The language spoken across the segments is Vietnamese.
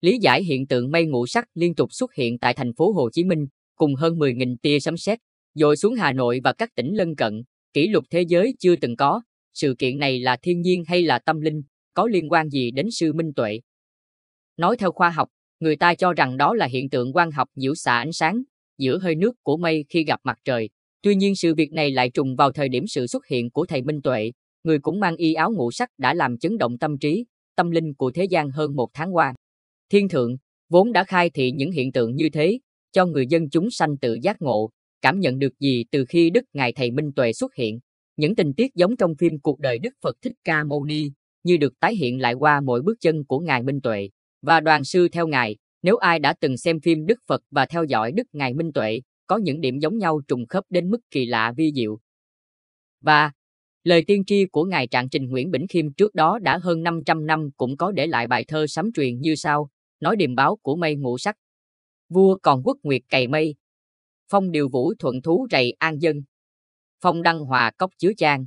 lý giải hiện tượng mây ngũ sắc liên tục xuất hiện tại thành phố Hồ Chí Minh, cùng hơn 10.000 tia sấm sét, dội xuống Hà Nội và các tỉnh lân cận, kỷ lục thế giới chưa từng có. Sự kiện này là thiên nhiên hay là tâm linh, có liên quan gì đến sư minh tuệ? Nói theo khoa học, người ta cho rằng đó là hiện tượng quang học nhiễu xạ ánh sáng giữa hơi nước của mây khi gặp mặt trời. Tuy nhiên sự việc này lại trùng vào thời điểm sự xuất hiện của thầy Minh Tuệ, người cũng mang y áo ngũ sắc đã làm chấn động tâm trí, tâm linh của thế gian hơn một tháng qua. Thiên thượng vốn đã khai thị những hiện tượng như thế, cho người dân chúng sanh tự giác ngộ, cảm nhận được gì từ khi Đức Ngài Thầy Minh Tuệ xuất hiện. Những tình tiết giống trong phim Cuộc đời Đức Phật Thích Ca Mâu Ni như được tái hiện lại qua mỗi bước chân của Ngài Minh Tuệ và đoàn sư theo Ngài. Nếu ai đã từng xem phim Đức Phật và theo dõi Đức Ngài Minh Tuệ, có những điểm giống nhau trùng khớp đến mức kỳ lạ vi diệu. Và lời tiên tri của Ngài Trạng Trình Nguyễn Bỉnh Khiêm trước đó đã hơn 500 năm cũng có để lại bài thơ sấm truyền như sau nói điềm báo của mây ngũ sắc. Vua còn quốc nguyệt cày mây. Phong điều vũ thuận thú rầy an dân. Phong đăng hòa cốc chứa trang.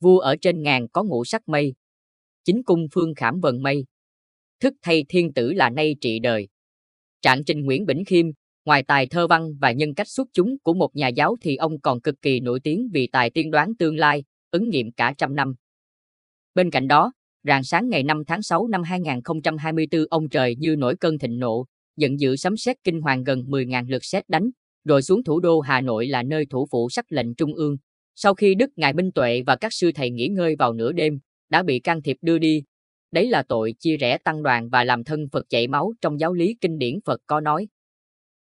Vua ở trên ngàn có ngũ sắc mây. Chính cung phương khảm vần mây. Thức thay thiên tử là nay trị đời. Trạng trình Nguyễn Bỉnh Khiêm, ngoài tài thơ văn và nhân cách xuất chúng của một nhà giáo thì ông còn cực kỳ nổi tiếng vì tài tiên đoán tương lai, ứng nghiệm cả trăm năm. Bên cạnh đó, Rạng sáng ngày 5 tháng 6 năm 2024 ông trời như nổi cơn thịnh nộ, giận dữ sấm sét kinh hoàng gần 10.000 lượt sét đánh, rồi xuống thủ đô Hà Nội là nơi thủ phủ sắc lệnh trung ương. Sau khi Đức Ngài Minh Tuệ và các sư thầy nghỉ ngơi vào nửa đêm, đã bị can thiệp đưa đi. Đấy là tội chia rẽ tăng đoàn và làm thân Phật chảy máu trong giáo lý kinh điển Phật có nói.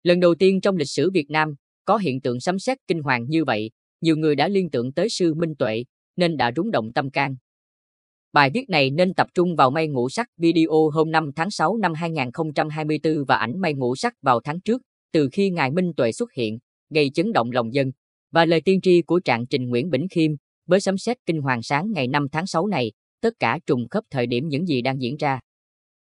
Lần đầu tiên trong lịch sử Việt Nam, có hiện tượng sấm sét kinh hoàng như vậy, nhiều người đã liên tưởng tới sư Minh Tuệ, nên đã rúng động tâm can. Bài viết này nên tập trung vào may ngũ sắc video hôm 5 tháng 6 năm 2024 và ảnh may ngũ sắc vào tháng trước, từ khi Ngài Minh Tuệ xuất hiện, gây chấn động lòng dân, và lời tiên tri của trạng trình Nguyễn Bỉnh Khiêm với sấm sét kinh hoàng sáng ngày 5 tháng 6 này, tất cả trùng khớp thời điểm những gì đang diễn ra.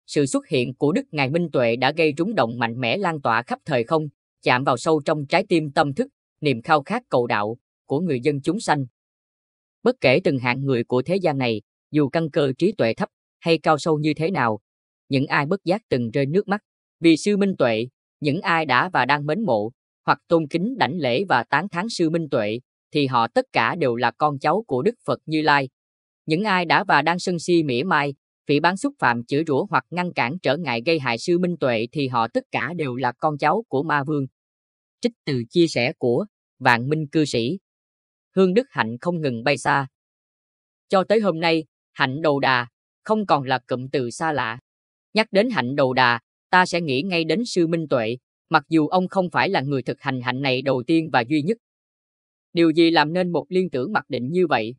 Sự xuất hiện của Đức Ngài Minh Tuệ đã gây rúng động mạnh mẽ lan tỏa khắp thời không, chạm vào sâu trong trái tim tâm thức, niềm khao khát cầu đạo của người dân chúng sanh. Bất kể từng hạng người của thế gian này, dù căn cơ trí tuệ thấp hay cao sâu như thế nào, những ai bất giác từng rơi nước mắt vì sư minh tuệ, những ai đã và đang mến mộ hoặc tôn kính đảnh lễ và tán thán sư minh tuệ thì họ tất cả đều là con cháu của Đức Phật Như Lai. Những ai đã và đang sân si mỉa mai, phỉ bán xúc phạm chửi rủa hoặc ngăn cản trở ngại gây hại sư minh tuệ thì họ tất cả đều là con cháu của ma vương. Trích từ chia sẻ của Vạn Minh cư sĩ. Hương Đức Hạnh không ngừng bay xa. Cho tới hôm nay, hạnh đầu đà, không còn là cụm từ xa lạ. Nhắc đến hạnh đầu đà, ta sẽ nghĩ ngay đến sư Minh Tuệ, mặc dù ông không phải là người thực hành hạnh này đầu tiên và duy nhất. Điều gì làm nên một liên tưởng mặc định như vậy?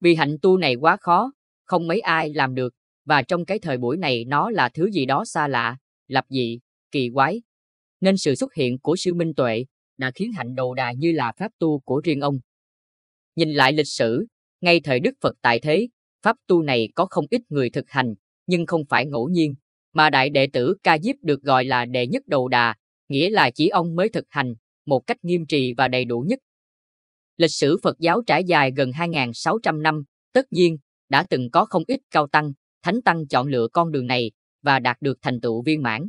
Vì hạnh tu này quá khó, không mấy ai làm được, và trong cái thời buổi này nó là thứ gì đó xa lạ, lập dị, kỳ quái. Nên sự xuất hiện của sư Minh Tuệ đã khiến hạnh đầu đà như là pháp tu của riêng ông. Nhìn lại lịch sử, ngay thời Đức Phật tại thế, Pháp tu này có không ít người thực hành, nhưng không phải ngẫu nhiên, mà đại đệ tử Ca Diếp được gọi là đệ nhất đầu đà, nghĩa là chỉ ông mới thực hành, một cách nghiêm trì và đầy đủ nhất. Lịch sử Phật giáo trải dài gần 2.600 năm, tất nhiên, đã từng có không ít cao tăng, thánh tăng chọn lựa con đường này và đạt được thành tựu viên mãn.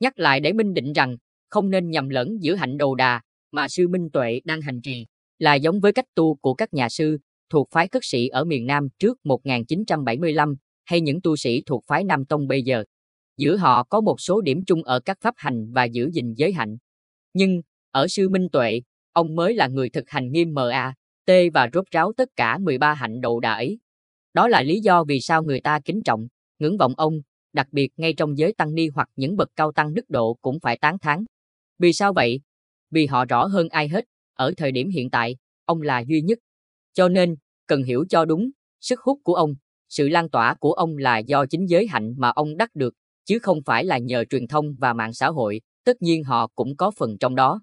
Nhắc lại để minh định rằng, không nên nhầm lẫn giữa hạnh đầu đà mà sư Minh Tuệ đang hành trì, là giống với cách tu của các nhà sư thuộc phái cất sĩ ở miền Nam trước 1975 hay những tu sĩ thuộc phái Nam Tông bây giờ. Giữa họ có một số điểm chung ở các pháp hành và giữ gìn giới hạnh. Nhưng, ở sư Minh Tuệ, ông mới là người thực hành nghiêm M A T và rốt ráo tất cả 13 hạnh độ đại. Đó là lý do vì sao người ta kính trọng, ngưỡng vọng ông, đặc biệt ngay trong giới tăng ni hoặc những bậc cao tăng đức độ cũng phải tán thán. Vì sao vậy? Vì họ rõ hơn ai hết, ở thời điểm hiện tại, ông là duy nhất cho nên, cần hiểu cho đúng, sức hút của ông, sự lan tỏa của ông là do chính giới hạnh mà ông đắc được, chứ không phải là nhờ truyền thông và mạng xã hội, tất nhiên họ cũng có phần trong đó.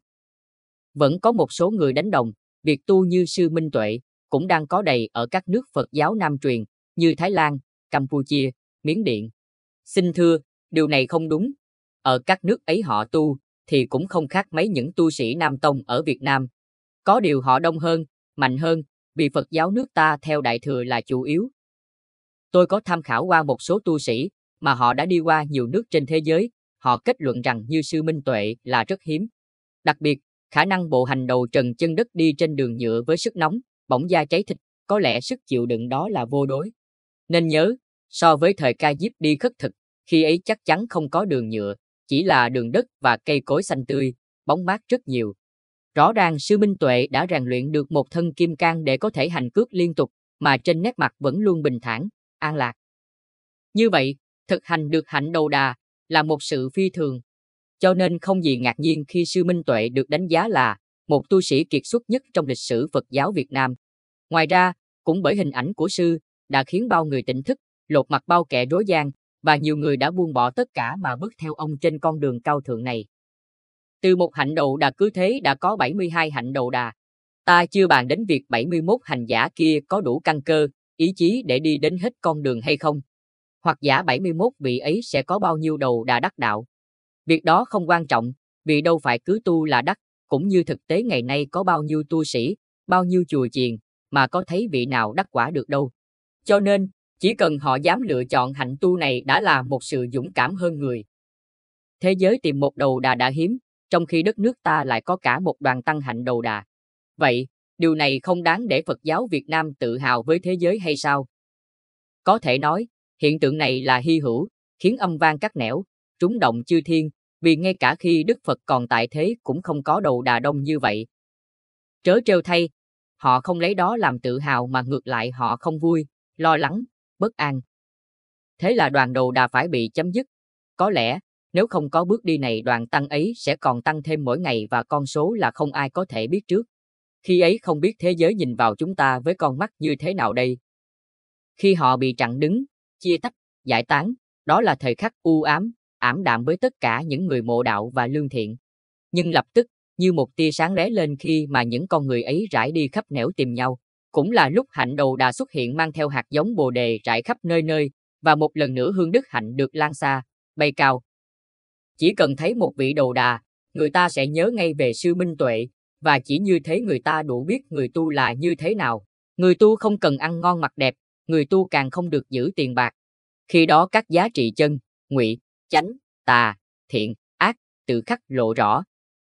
Vẫn có một số người đánh đồng, việc tu như sư Minh Tuệ cũng đang có đầy ở các nước Phật giáo Nam truyền như Thái Lan, Campuchia, Miến Điện. Xin thưa, điều này không đúng. Ở các nước ấy họ tu thì cũng không khác mấy những tu sĩ Nam Tông ở Việt Nam. Có điều họ đông hơn, mạnh hơn, Bị Phật giáo nước ta theo Đại Thừa là chủ yếu. Tôi có tham khảo qua một số tu sĩ mà họ đã đi qua nhiều nước trên thế giới, họ kết luận rằng như sư Minh Tuệ là rất hiếm. Đặc biệt, khả năng bộ hành đầu trần chân đất đi trên đường nhựa với sức nóng, bỏng da cháy thịt, có lẽ sức chịu đựng đó là vô đối. Nên nhớ, so với thời ca diếp đi khất thực, khi ấy chắc chắn không có đường nhựa, chỉ là đường đất và cây cối xanh tươi, bóng mát rất nhiều, Rõ ràng sư Minh Tuệ đã rèn luyện được một thân kim cang để có thể hành cước liên tục, mà trên nét mặt vẫn luôn bình thản, an lạc. Như vậy, thực hành được hạnh đầu đà là một sự phi thường. Cho nên không gì ngạc nhiên khi sư Minh Tuệ được đánh giá là một tu sĩ kiệt xuất nhất trong lịch sử Phật giáo Việt Nam. Ngoài ra, cũng bởi hình ảnh của sư đã khiến bao người tỉnh thức, lột mặt bao kẻ rối gian, và nhiều người đã buông bỏ tất cả mà bước theo ông trên con đường cao thượng này. Từ một hạnh đầu đà cứ thế đã có 72 hạnh đầu đà. Ta chưa bàn đến việc 71 hành giả kia có đủ căn cơ, ý chí để đi đến hết con đường hay không. Hoặc giả 71 vị ấy sẽ có bao nhiêu đầu đà đắc đạo. Việc đó không quan trọng, vì đâu phải cứ tu là đắc, cũng như thực tế ngày nay có bao nhiêu tu sĩ, bao nhiêu chùa chiền, mà có thấy vị nào đắc quả được đâu. Cho nên, chỉ cần họ dám lựa chọn hạnh tu này đã là một sự dũng cảm hơn người. Thế giới tìm một đầu đà đã hiếm, trong khi đất nước ta lại có cả một đoàn tăng hạnh đầu đà. Vậy, điều này không đáng để Phật giáo Việt Nam tự hào với thế giới hay sao? Có thể nói, hiện tượng này là hy hữu, khiến âm vang các nẻo, trúng động chư thiên, vì ngay cả khi Đức Phật còn tại thế cũng không có đầu đà đông như vậy. Trớ trêu thay, họ không lấy đó làm tự hào mà ngược lại họ không vui, lo lắng, bất an. Thế là đoàn đầu đà phải bị chấm dứt. Có lẽ, nếu không có bước đi này đoàn tăng ấy sẽ còn tăng thêm mỗi ngày và con số là không ai có thể biết trước. Khi ấy không biết thế giới nhìn vào chúng ta với con mắt như thế nào đây. Khi họ bị chặn đứng, chia tách, giải tán, đó là thời khắc u ám, ảm đạm với tất cả những người mộ đạo và lương thiện. Nhưng lập tức, như một tia sáng lóe lên khi mà những con người ấy rải đi khắp nẻo tìm nhau, cũng là lúc hạnh đầu đà xuất hiện mang theo hạt giống bồ đề rải khắp nơi nơi, và một lần nữa hương đức hạnh được lan xa, bay cao, chỉ cần thấy một vị đầu đà, người ta sẽ nhớ ngay về sư minh tuệ, và chỉ như thế người ta đủ biết người tu là như thế nào. Người tu không cần ăn ngon mặc đẹp, người tu càng không được giữ tiền bạc. Khi đó các giá trị chân, ngụy, chánh, tà, thiện, ác tự khắc lộ rõ,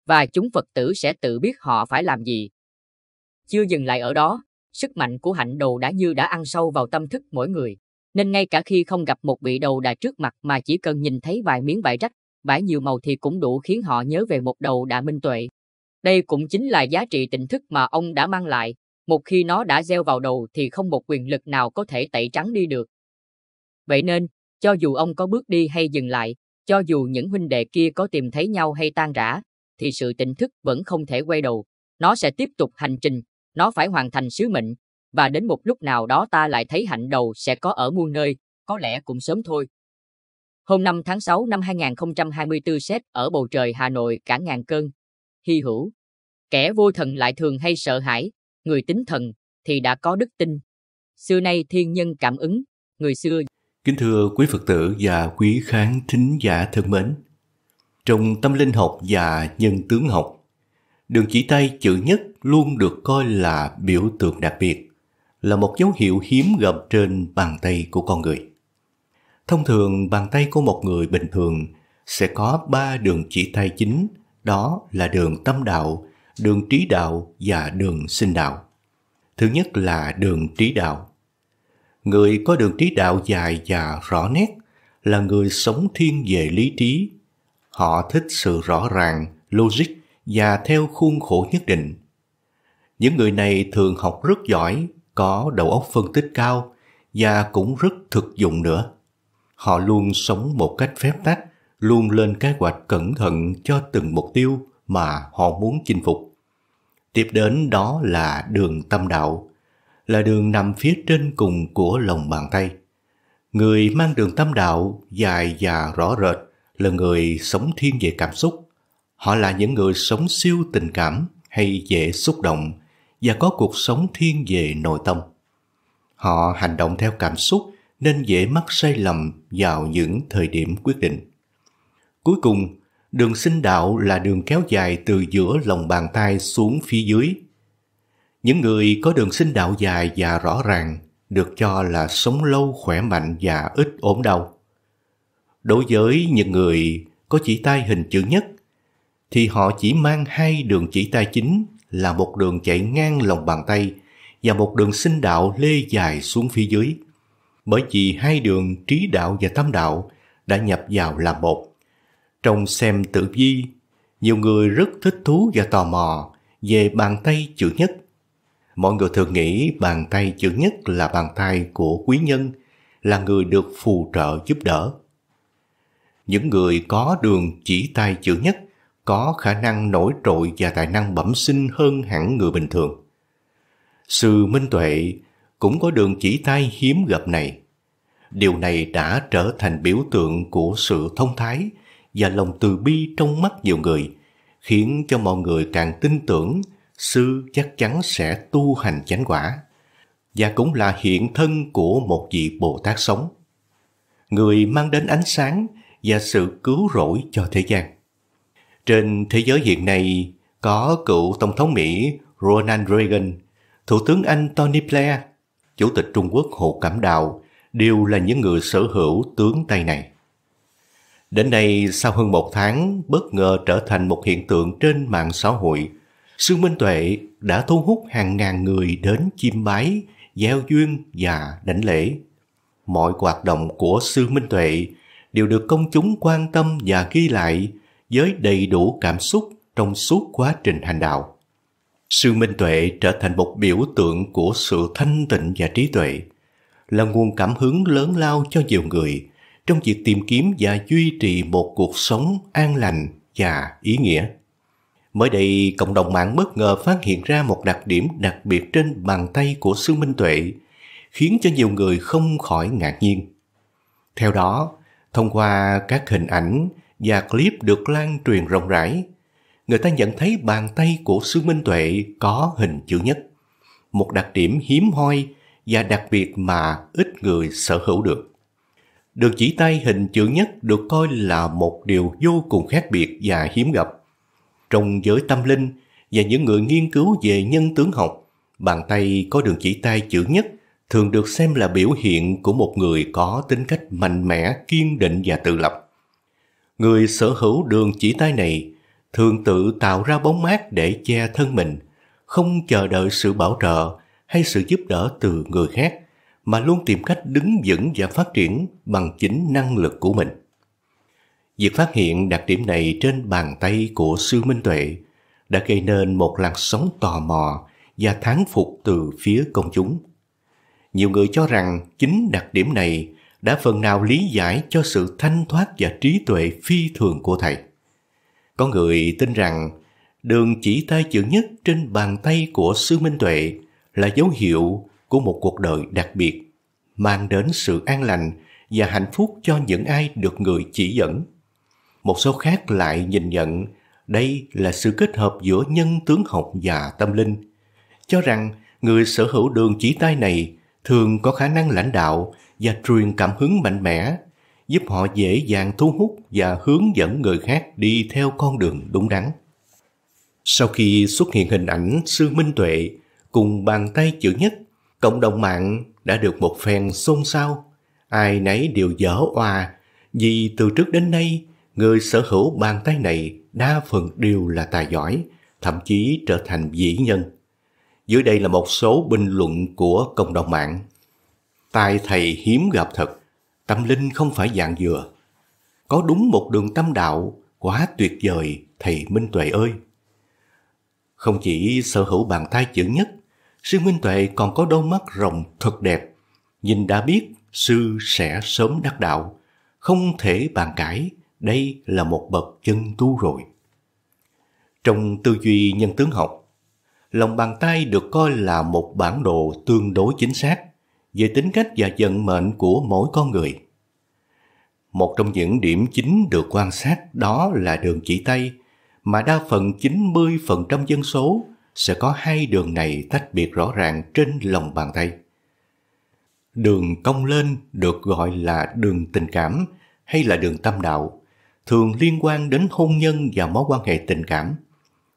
và chúng Phật tử sẽ tự biết họ phải làm gì. Chưa dừng lại ở đó, sức mạnh của hạnh đầu đã như đã ăn sâu vào tâm thức mỗi người, nên ngay cả khi không gặp một vị đầu đà trước mặt mà chỉ cần nhìn thấy vài miếng vải rách vải nhiều màu thì cũng đủ khiến họ nhớ về một đầu đạ minh tuệ. Đây cũng chính là giá trị tỉnh thức mà ông đã mang lại, một khi nó đã gieo vào đầu thì không một quyền lực nào có thể tẩy trắng đi được. Vậy nên, cho dù ông có bước đi hay dừng lại, cho dù những huynh đệ kia có tìm thấy nhau hay tan rã, thì sự tỉnh thức vẫn không thể quay đầu. Nó sẽ tiếp tục hành trình, nó phải hoàn thành sứ mệnh, và đến một lúc nào đó ta lại thấy hạnh đầu sẽ có ở muôn nơi, có lẽ cũng sớm thôi. Hôm 5 tháng 6 năm 2024 xét ở bầu trời Hà Nội cả ngàn cơn. Hy hữu. Kẻ vô thần lại thường hay sợ hãi, người tính thần thì đã có đức tin. Xưa nay thiên nhân cảm ứng, người xưa. Kính thưa quý Phật tử và quý khán thính giả thân mến. Trong tâm linh học và nhân tướng học, đường chỉ tay chữ nhất luôn được coi là biểu tượng đặc biệt, là một dấu hiệu hiếm gặp trên bàn tay của con người. Thông thường bàn tay của một người bình thường sẽ có ba đường chỉ tay chính, đó là đường tâm đạo, đường trí đạo và đường sinh đạo. Thứ nhất là đường trí đạo. Người có đường trí đạo dài và rõ nét là người sống thiên về lý trí. Họ thích sự rõ ràng, logic và theo khuôn khổ nhất định. Những người này thường học rất giỏi, có đầu óc phân tích cao và cũng rất thực dụng nữa Họ luôn sống một cách phép tắc, luôn lên kế hoạch cẩn thận cho từng mục tiêu mà họ muốn chinh phục. Tiếp đến đó là đường tâm đạo, là đường nằm phía trên cùng của lòng bàn tay. Người mang đường tâm đạo dài và rõ rệt là người sống thiên về cảm xúc. Họ là những người sống siêu tình cảm hay dễ xúc động và có cuộc sống thiên về nội tâm. Họ hành động theo cảm xúc nên dễ mắc sai lầm vào những thời điểm quyết định. Cuối cùng, đường sinh đạo là đường kéo dài từ giữa lòng bàn tay xuống phía dưới. Những người có đường sinh đạo dài và rõ ràng được cho là sống lâu khỏe mạnh và ít ốm đau. Đối với những người có chỉ tay hình chữ nhất thì họ chỉ mang hai đường chỉ tay chính là một đường chạy ngang lòng bàn tay và một đường sinh đạo lê dài xuống phía dưới bởi vì hai đường trí đạo và tâm đạo đã nhập vào là một. Trong xem tử vi, nhiều người rất thích thú và tò mò về bàn tay chữ nhất. Mọi người thường nghĩ bàn tay chữ nhất là bàn tay của quý nhân, là người được phù trợ giúp đỡ. Những người có đường chỉ tay chữ nhất có khả năng nổi trội và tài năng bẩm sinh hơn hẳn người bình thường. Sự minh tuệ cũng có đường chỉ tay hiếm gặp này. Điều này đã trở thành biểu tượng của sự thông thái và lòng từ bi trong mắt nhiều người, khiến cho mọi người càng tin tưởng sư chắc chắn sẽ tu hành chánh quả và cũng là hiện thân của một vị Bồ Tát sống. Người mang đến ánh sáng và sự cứu rỗi cho thế gian. Trên thế giới hiện nay có cựu Tổng thống Mỹ Ronald Reagan, Thủ tướng Anh Tony Blair Chủ tịch Trung Quốc Hồ cảm Đạo đều là những người sở hữu tướng Tây này. Đến nay, sau hơn một tháng, bất ngờ trở thành một hiện tượng trên mạng xã hội. sư Minh Tuệ đã thu hút hàng ngàn người đến chiêm bái, giao duyên và đảnh lễ. Mọi hoạt động của sư Minh Tuệ đều được công chúng quan tâm và ghi lại với đầy đủ cảm xúc trong suốt quá trình hành đạo. Sư Minh Tuệ trở thành một biểu tượng của sự thanh tịnh và trí tuệ, là nguồn cảm hứng lớn lao cho nhiều người trong việc tìm kiếm và duy trì một cuộc sống an lành và ý nghĩa. Mới đây, cộng đồng mạng bất ngờ phát hiện ra một đặc điểm đặc biệt trên bàn tay của Sư Minh Tuệ, khiến cho nhiều người không khỏi ngạc nhiên. Theo đó, thông qua các hình ảnh và clip được lan truyền rộng rãi, người ta nhận thấy bàn tay của sư Minh Tuệ có hình chữ nhất, một đặc điểm hiếm hoi và đặc biệt mà ít người sở hữu được. Đường chỉ tay hình chữ nhất được coi là một điều vô cùng khác biệt và hiếm gặp. Trong giới tâm linh và những người nghiên cứu về nhân tướng học, bàn tay có đường chỉ tay chữ nhất thường được xem là biểu hiện của một người có tính cách mạnh mẽ, kiên định và tự lập. Người sở hữu đường chỉ tay này thường tự tạo ra bóng mát để che thân mình, không chờ đợi sự bảo trợ hay sự giúp đỡ từ người khác, mà luôn tìm cách đứng vững và phát triển bằng chính năng lực của mình. Việc phát hiện đặc điểm này trên bàn tay của sư Minh Tuệ đã gây nên một làn sóng tò mò và thán phục từ phía công chúng. Nhiều người cho rằng chính đặc điểm này đã phần nào lý giải cho sự thanh thoát và trí tuệ phi thường của thầy. Có người tin rằng đường chỉ tay chữ nhất trên bàn tay của sư Minh Tuệ là dấu hiệu của một cuộc đời đặc biệt, mang đến sự an lành và hạnh phúc cho những ai được người chỉ dẫn. Một số khác lại nhìn nhận đây là sự kết hợp giữa nhân tướng học và tâm linh, cho rằng người sở hữu đường chỉ tay này thường có khả năng lãnh đạo và truyền cảm hứng mạnh mẽ giúp họ dễ dàng thu hút và hướng dẫn người khác đi theo con đường đúng đắn. Sau khi xuất hiện hình ảnh Sư Minh Tuệ cùng bàn tay chữ nhất, cộng đồng mạng đã được một phen xôn xao. Ai nấy đều dở oà vì từ trước đến nay người sở hữu bàn tay này đa phần đều là tài giỏi, thậm chí trở thành vĩ nhân. Dưới đây là một số bình luận của cộng đồng mạng. Tài thầy hiếm gặp thật, tâm linh không phải dạng dừa. Có đúng một đường tâm đạo, quá tuyệt vời, thầy Minh Tuệ ơi! Không chỉ sở hữu bàn tay chữ nhất, sư Minh Tuệ còn có đôi mắt rồng thật đẹp. Nhìn đã biết, sư sẽ sớm đắc đạo. Không thể bàn cãi, đây là một bậc chân tu rồi. Trong tư duy nhân tướng học, lòng bàn tay được coi là một bản đồ tương đối chính xác về tính cách và vận mệnh của mỗi con người. Một trong những điểm chính được quan sát đó là đường chỉ tay, mà đa phần 90% dân số sẽ có hai đường này tách biệt rõ ràng trên lòng bàn tay. Đường cong lên được gọi là đường tình cảm hay là đường tâm đạo, thường liên quan đến hôn nhân và mối quan hệ tình cảm.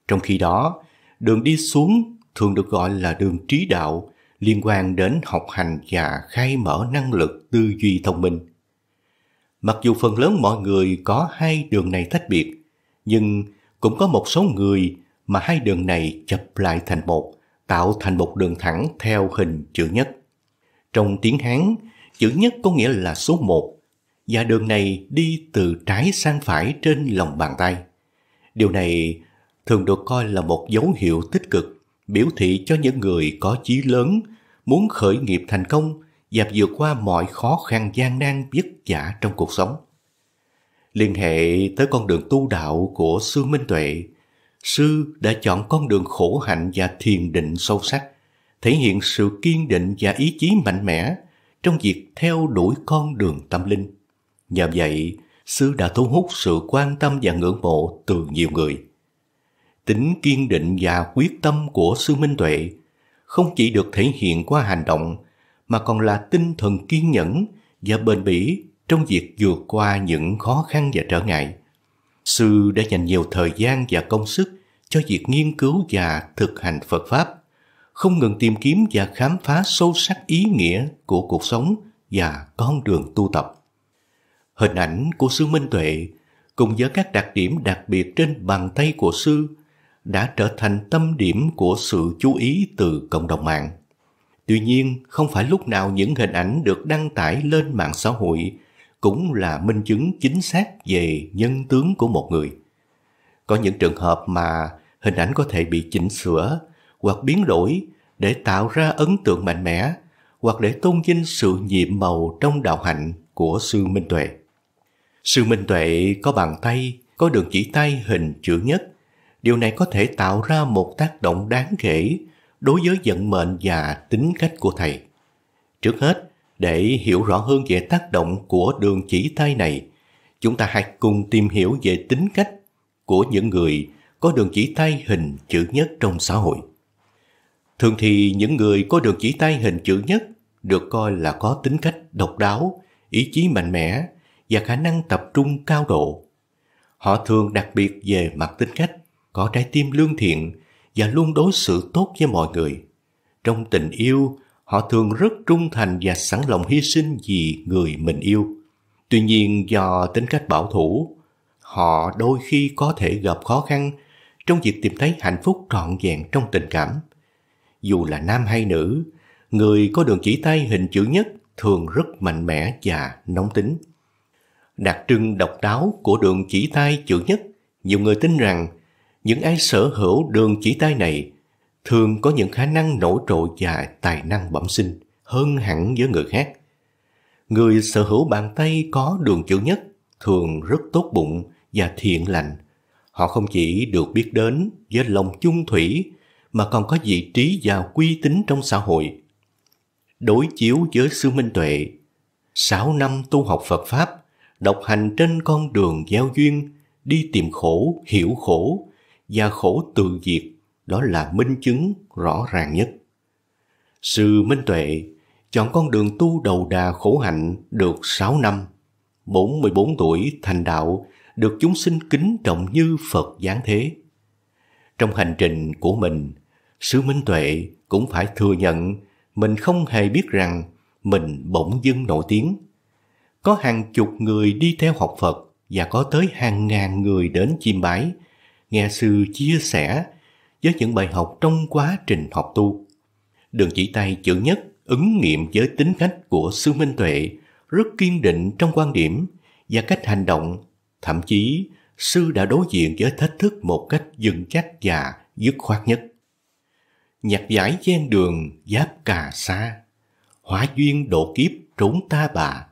Trong khi đó, đường đi xuống thường được gọi là đường trí đạo liên quan đến học hành và khai mở năng lực tư duy thông minh. Mặc dù phần lớn mọi người có hai đường này tách biệt, nhưng cũng có một số người mà hai đường này chập lại thành một, tạo thành một đường thẳng theo hình chữ nhất. Trong tiếng Hán, chữ nhất có nghĩa là số một, và đường này đi từ trái sang phải trên lòng bàn tay. Điều này thường được coi là một dấu hiệu tích cực biểu thị cho những người có chí lớn, muốn khởi nghiệp thành công và vượt qua mọi khó khăn gian nan vất vả trong cuộc sống. Liên hệ tới con đường tu đạo của Sư Minh Tuệ, Sư đã chọn con đường khổ hạnh và thiền định sâu sắc, thể hiện sự kiên định và ý chí mạnh mẽ trong việc theo đuổi con đường tâm linh. Nhờ vậy, Sư đã thu hút sự quan tâm và ngưỡng mộ từ nhiều người tính kiên định và quyết tâm của sư minh tuệ không chỉ được thể hiện qua hành động mà còn là tinh thần kiên nhẫn và bền bỉ trong việc vượt qua những khó khăn và trở ngại sư đã dành nhiều thời gian và công sức cho việc nghiên cứu và thực hành phật pháp không ngừng tìm kiếm và khám phá sâu sắc ý nghĩa của cuộc sống và con đường tu tập hình ảnh của sư minh tuệ cùng với các đặc điểm đặc biệt trên bàn tay của sư đã trở thành tâm điểm của sự chú ý từ cộng đồng mạng. Tuy nhiên, không phải lúc nào những hình ảnh được đăng tải lên mạng xã hội cũng là minh chứng chính xác về nhân tướng của một người. Có những trường hợp mà hình ảnh có thể bị chỉnh sửa hoặc biến đổi để tạo ra ấn tượng mạnh mẽ hoặc để tôn vinh sự nhiệm màu trong đạo hạnh của sư Minh Tuệ. Sư Minh Tuệ có bàn tay, có đường chỉ tay hình chữ nhất điều này có thể tạo ra một tác động đáng kể đối với vận mệnh và tính cách của thầy. Trước hết, để hiểu rõ hơn về tác động của đường chỉ tay này, chúng ta hãy cùng tìm hiểu về tính cách của những người có đường chỉ tay hình chữ nhất trong xã hội. Thường thì những người có đường chỉ tay hình chữ nhất được coi là có tính cách độc đáo, ý chí mạnh mẽ và khả năng tập trung cao độ. Họ thường đặc biệt về mặt tính cách có trái tim lương thiện và luôn đối xử tốt với mọi người. Trong tình yêu, họ thường rất trung thành và sẵn lòng hy sinh vì người mình yêu. Tuy nhiên do tính cách bảo thủ, họ đôi khi có thể gặp khó khăn trong việc tìm thấy hạnh phúc trọn vẹn trong tình cảm. Dù là nam hay nữ, người có đường chỉ tay hình chữ nhất thường rất mạnh mẽ và nóng tính. Đặc trưng độc đáo của đường chỉ tay chữ nhất, nhiều người tin rằng những ai sở hữu đường chỉ tay này thường có những khả năng nổ trội và tài năng bẩm sinh hơn hẳn với người khác. Người sở hữu bàn tay có đường chữ nhất thường rất tốt bụng và thiện lành. Họ không chỉ được biết đến với lòng chung thủy mà còn có vị trí và uy tín trong xã hội. Đối chiếu với sư Minh Tuệ, 6 năm tu học Phật Pháp, độc hành trên con đường gieo duyên, đi tìm khổ, hiểu khổ, và khổ tự diệt đó là minh chứng rõ ràng nhất. Sư Minh Tuệ chọn con đường tu đầu đà khổ hạnh được 6 năm. 44 tuổi thành đạo được chúng sinh kính trọng như Phật giáng thế. Trong hành trình của mình, Sư Minh Tuệ cũng phải thừa nhận mình không hề biết rằng mình bỗng dưng nổi tiếng. Có hàng chục người đi theo học Phật và có tới hàng ngàn người đến chiêm bái – nghe sư chia sẻ với những bài học trong quá trình học tu. Đường chỉ tay chữ nhất ứng nghiệm với tính cách của sư Minh Tuệ rất kiên định trong quan điểm và cách hành động. Thậm chí, sư đã đối diện với thách thức một cách dừng chắc và dứt khoát nhất. Nhặt giải gian đường giáp cà xa, hóa duyên độ kiếp trốn ta bà,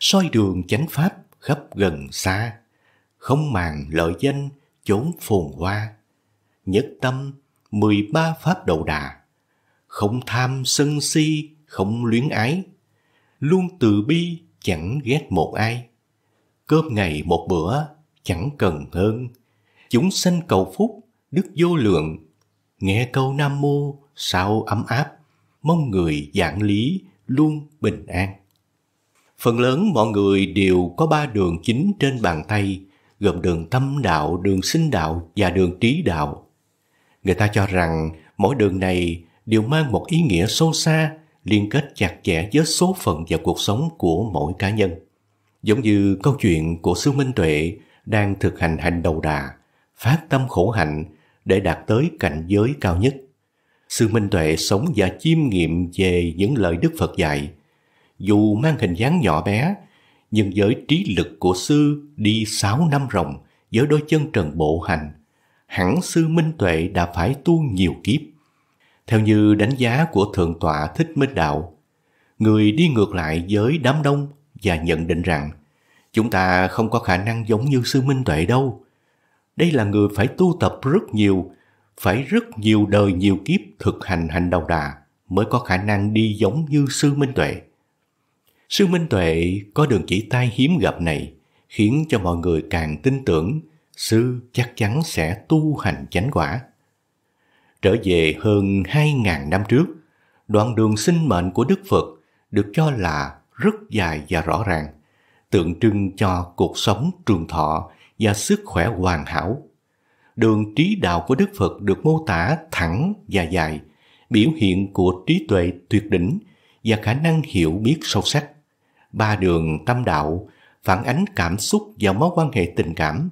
soi đường chánh pháp khắp gần xa, không màng lợi danh chốn phồn hoa. Nhất tâm, mười ba pháp đầu đà. Không tham sân si, không luyến ái. Luôn từ bi, chẳng ghét một ai. Cơm ngày một bữa, chẳng cần hơn. Chúng sanh cầu phúc, đức vô lượng. Nghe câu Nam Mô, sao ấm áp. Mong người giảng lý, luôn bình an. Phần lớn mọi người đều có ba đường chính trên bàn tay gồm đường tâm đạo, đường sinh đạo và đường trí đạo. Người ta cho rằng mỗi đường này đều mang một ý nghĩa sâu xa, liên kết chặt chẽ với số phận và cuộc sống của mỗi cá nhân. Giống như câu chuyện của sư Minh Tuệ đang thực hành hành đầu đà, phát tâm khổ hạnh để đạt tới cảnh giới cao nhất. Sư Minh Tuệ sống và chiêm nghiệm về những lời Đức Phật dạy. Dù mang hình dáng nhỏ bé, nhưng với trí lực của sư đi sáu năm ròng với đôi chân trần bộ hành, hẳn sư Minh Tuệ đã phải tu nhiều kiếp. Theo như đánh giá của Thượng tọa Thích Minh Đạo, người đi ngược lại với đám đông và nhận định rằng chúng ta không có khả năng giống như sư Minh Tuệ đâu. Đây là người phải tu tập rất nhiều, phải rất nhiều đời nhiều kiếp thực hành hành đầu đà mới có khả năng đi giống như sư Minh Tuệ. Sư Minh Tuệ có đường chỉ tay hiếm gặp này khiến cho mọi người càng tin tưởng sư chắc chắn sẽ tu hành chánh quả. Trở về hơn 2.000 năm trước, đoạn đường sinh mệnh của Đức Phật được cho là rất dài và rõ ràng, tượng trưng cho cuộc sống trường thọ và sức khỏe hoàn hảo. Đường trí đạo của Đức Phật được mô tả thẳng và dài, biểu hiện của trí tuệ tuyệt đỉnh và khả năng hiểu biết sâu sắc ba đường tâm đạo phản ánh cảm xúc và mối quan hệ tình cảm.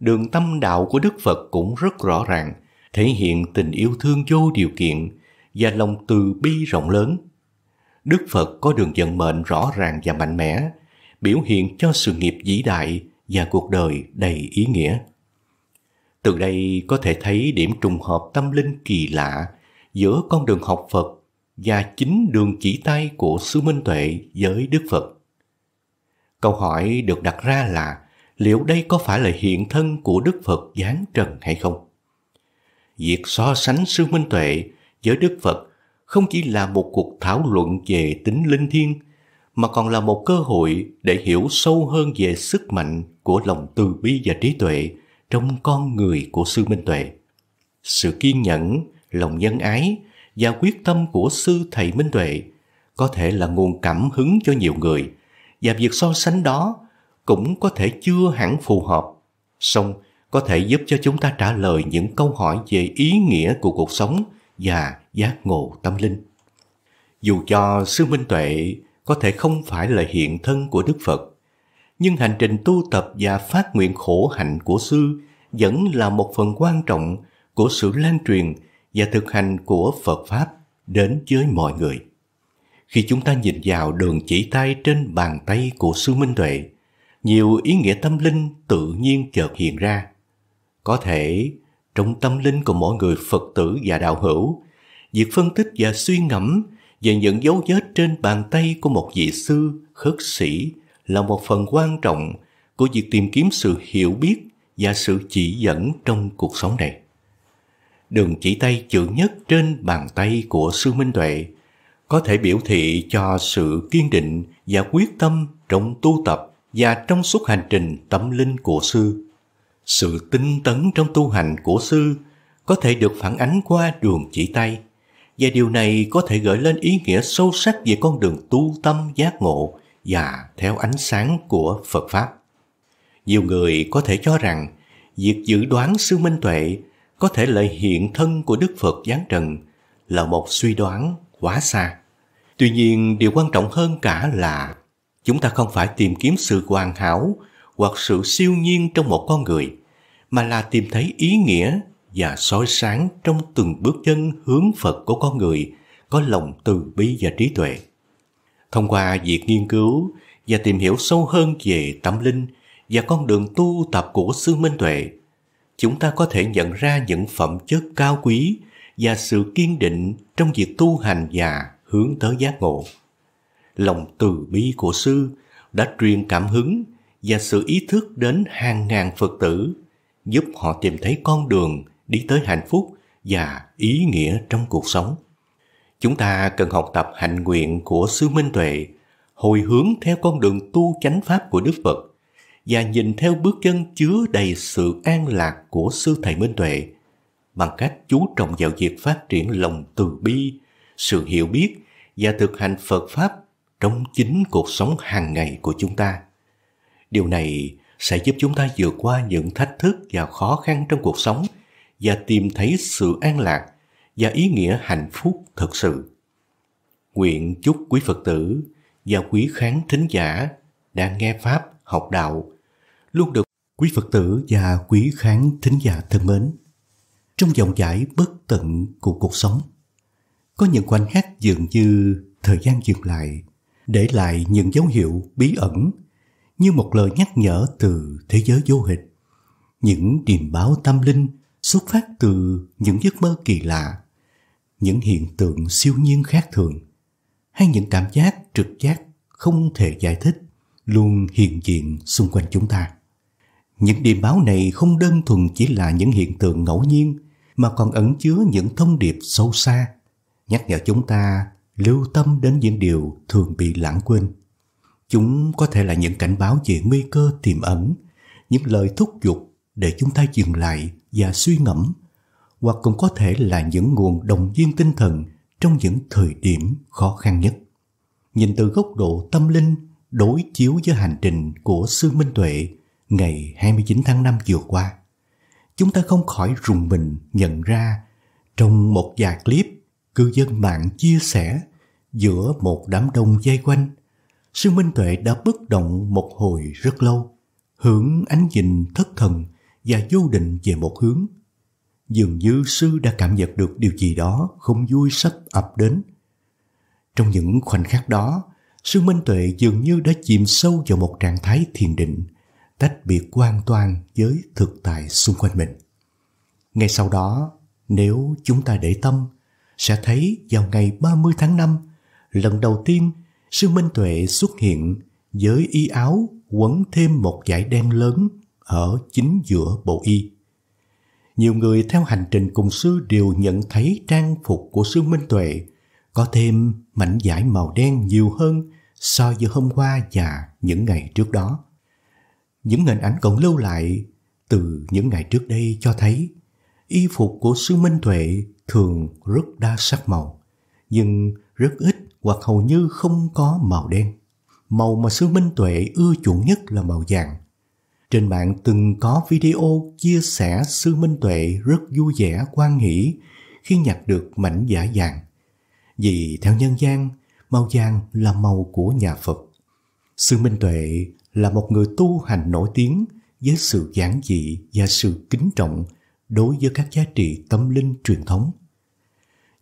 Đường tâm đạo của Đức Phật cũng rất rõ ràng, thể hiện tình yêu thương vô điều kiện và lòng từ bi rộng lớn. Đức Phật có đường vận mệnh rõ ràng và mạnh mẽ, biểu hiện cho sự nghiệp vĩ đại và cuộc đời đầy ý nghĩa. Từ đây có thể thấy điểm trùng hợp tâm linh kỳ lạ giữa con đường học Phật và chính đường chỉ tay của Sư Minh Tuệ với Đức Phật. Câu hỏi được đặt ra là liệu đây có phải là hiện thân của Đức Phật giáng trần hay không? Việc so sánh Sư Minh Tuệ với Đức Phật không chỉ là một cuộc thảo luận về tính linh thiêng mà còn là một cơ hội để hiểu sâu hơn về sức mạnh của lòng từ bi và trí tuệ trong con người của sư minh tuệ sự kiên nhẫn lòng nhân ái và quyết tâm của sư thầy Minh Tuệ có thể là nguồn cảm hứng cho nhiều người và việc so sánh đó cũng có thể chưa hẳn phù hợp song có thể giúp cho chúng ta trả lời những câu hỏi về ý nghĩa của cuộc sống và giác ngộ tâm linh dù cho sư minh tuệ có thể không phải là hiện thân của đức phật nhưng hành trình tu tập và phát nguyện khổ hạnh của sư vẫn là một phần quan trọng của sự lan truyền và thực hành của Phật Pháp đến với mọi người. Khi chúng ta nhìn vào đường chỉ tay trên bàn tay của Sư Minh Tuệ, nhiều ý nghĩa tâm linh tự nhiên chợt hiện ra. Có thể trong tâm linh của mỗi người Phật tử và đạo hữu, việc phân tích và suy ngẫm về những dấu vết trên bàn tay của một vị sư, khất sĩ là một phần quan trọng của việc tìm kiếm sự hiểu biết và sự chỉ dẫn trong cuộc sống này đường chỉ tay trưởng nhất trên bàn tay của sư Minh Tuệ có thể biểu thị cho sự kiên định và quyết tâm trong tu tập và trong suốt hành trình tâm linh của sư. Sự tinh tấn trong tu hành của sư có thể được phản ánh qua đường chỉ tay và điều này có thể gợi lên ý nghĩa sâu sắc về con đường tu tâm giác ngộ và theo ánh sáng của Phật Pháp. Nhiều người có thể cho rằng việc dự đoán sư Minh Tuệ có thể lại hiện thân của Đức Phật giáng trần là một suy đoán quá xa. Tuy nhiên, điều quan trọng hơn cả là chúng ta không phải tìm kiếm sự hoàn hảo hoặc sự siêu nhiên trong một con người, mà là tìm thấy ý nghĩa và soi sáng trong từng bước chân hướng Phật của con người có lòng từ bi và trí tuệ. Thông qua việc nghiên cứu và tìm hiểu sâu hơn về tâm linh và con đường tu tập của Sư Minh Tuệ, chúng ta có thể nhận ra những phẩm chất cao quý và sự kiên định trong việc tu hành và hướng tới giác ngộ. Lòng từ bi của sư đã truyền cảm hứng và sự ý thức đến hàng ngàn Phật tử, giúp họ tìm thấy con đường đi tới hạnh phúc và ý nghĩa trong cuộc sống. Chúng ta cần học tập hạnh nguyện của sư Minh Tuệ, hồi hướng theo con đường tu chánh pháp của Đức Phật và nhìn theo bước chân chứa đầy sự an lạc của sư thầy Minh Tuệ bằng cách chú trọng vào việc phát triển lòng từ bi, sự hiểu biết và thực hành Phật Pháp trong chính cuộc sống hàng ngày của chúng ta. Điều này sẽ giúp chúng ta vượt qua những thách thức và khó khăn trong cuộc sống và tìm thấy sự an lạc và ý nghĩa hạnh phúc thực sự. Nguyện chúc quý Phật tử và quý khán thính giả đang nghe Pháp học đạo luôn được quý Phật tử và quý khán thính giả thân mến. Trong dòng chảy bất tận của cuộc sống, có những khoảnh khắc dường như thời gian dừng lại, để lại những dấu hiệu bí ẩn như một lời nhắc nhở từ thế giới vô hình, những điềm báo tâm linh xuất phát từ những giấc mơ kỳ lạ, những hiện tượng siêu nhiên khác thường, hay những cảm giác trực giác không thể giải thích luôn hiện diện xung quanh chúng ta. Những điềm báo này không đơn thuần chỉ là những hiện tượng ngẫu nhiên mà còn ẩn chứa những thông điệp sâu xa, nhắc nhở chúng ta lưu tâm đến những điều thường bị lãng quên. Chúng có thể là những cảnh báo về nguy cơ tiềm ẩn, những lời thúc giục để chúng ta dừng lại và suy ngẫm, hoặc cũng có thể là những nguồn động viên tinh thần trong những thời điểm khó khăn nhất. Nhìn từ góc độ tâm linh, đối chiếu với hành trình của sư Minh Tuệ ngày 29 tháng 5 vừa qua, chúng ta không khỏi rùng mình nhận ra trong một vài clip cư dân mạng chia sẻ giữa một đám đông dây quanh, sư Minh Tuệ đã bất động một hồi rất lâu, hưởng ánh nhìn thất thần và vô định về một hướng. Dường như sư đã cảm nhận được điều gì đó không vui sắp ập đến. Trong những khoảnh khắc đó, sư Minh Tuệ dường như đã chìm sâu vào một trạng thái thiền định – tách biệt hoàn toàn với thực tại xung quanh mình. Ngay sau đó, nếu chúng ta để tâm, sẽ thấy vào ngày 30 tháng 5, lần đầu tiên sư Minh Tuệ xuất hiện với y áo quấn thêm một dải đen lớn ở chính giữa bộ y. Nhiều người theo hành trình cùng sư đều nhận thấy trang phục của sư Minh Tuệ có thêm mảnh vải màu đen nhiều hơn so với hôm qua và những ngày trước đó. Những hình ảnh cậu lưu lại từ những ngày trước đây cho thấy y phục của sư Minh Tuệ thường rất đa sắc màu, nhưng rất ít hoặc hầu như không có màu đen. Màu mà sư Minh Tuệ ưa chuộng nhất là màu vàng. Trên mạng từng có video chia sẻ sư Minh Tuệ rất vui vẻ quan hỷ khi nhặt được mảnh giả vàng. Vì theo nhân gian, màu vàng là màu của nhà Phật. Sư Minh Tuệ là một người tu hành nổi tiếng với sự giản dị và sự kính trọng đối với các giá trị tâm linh truyền thống.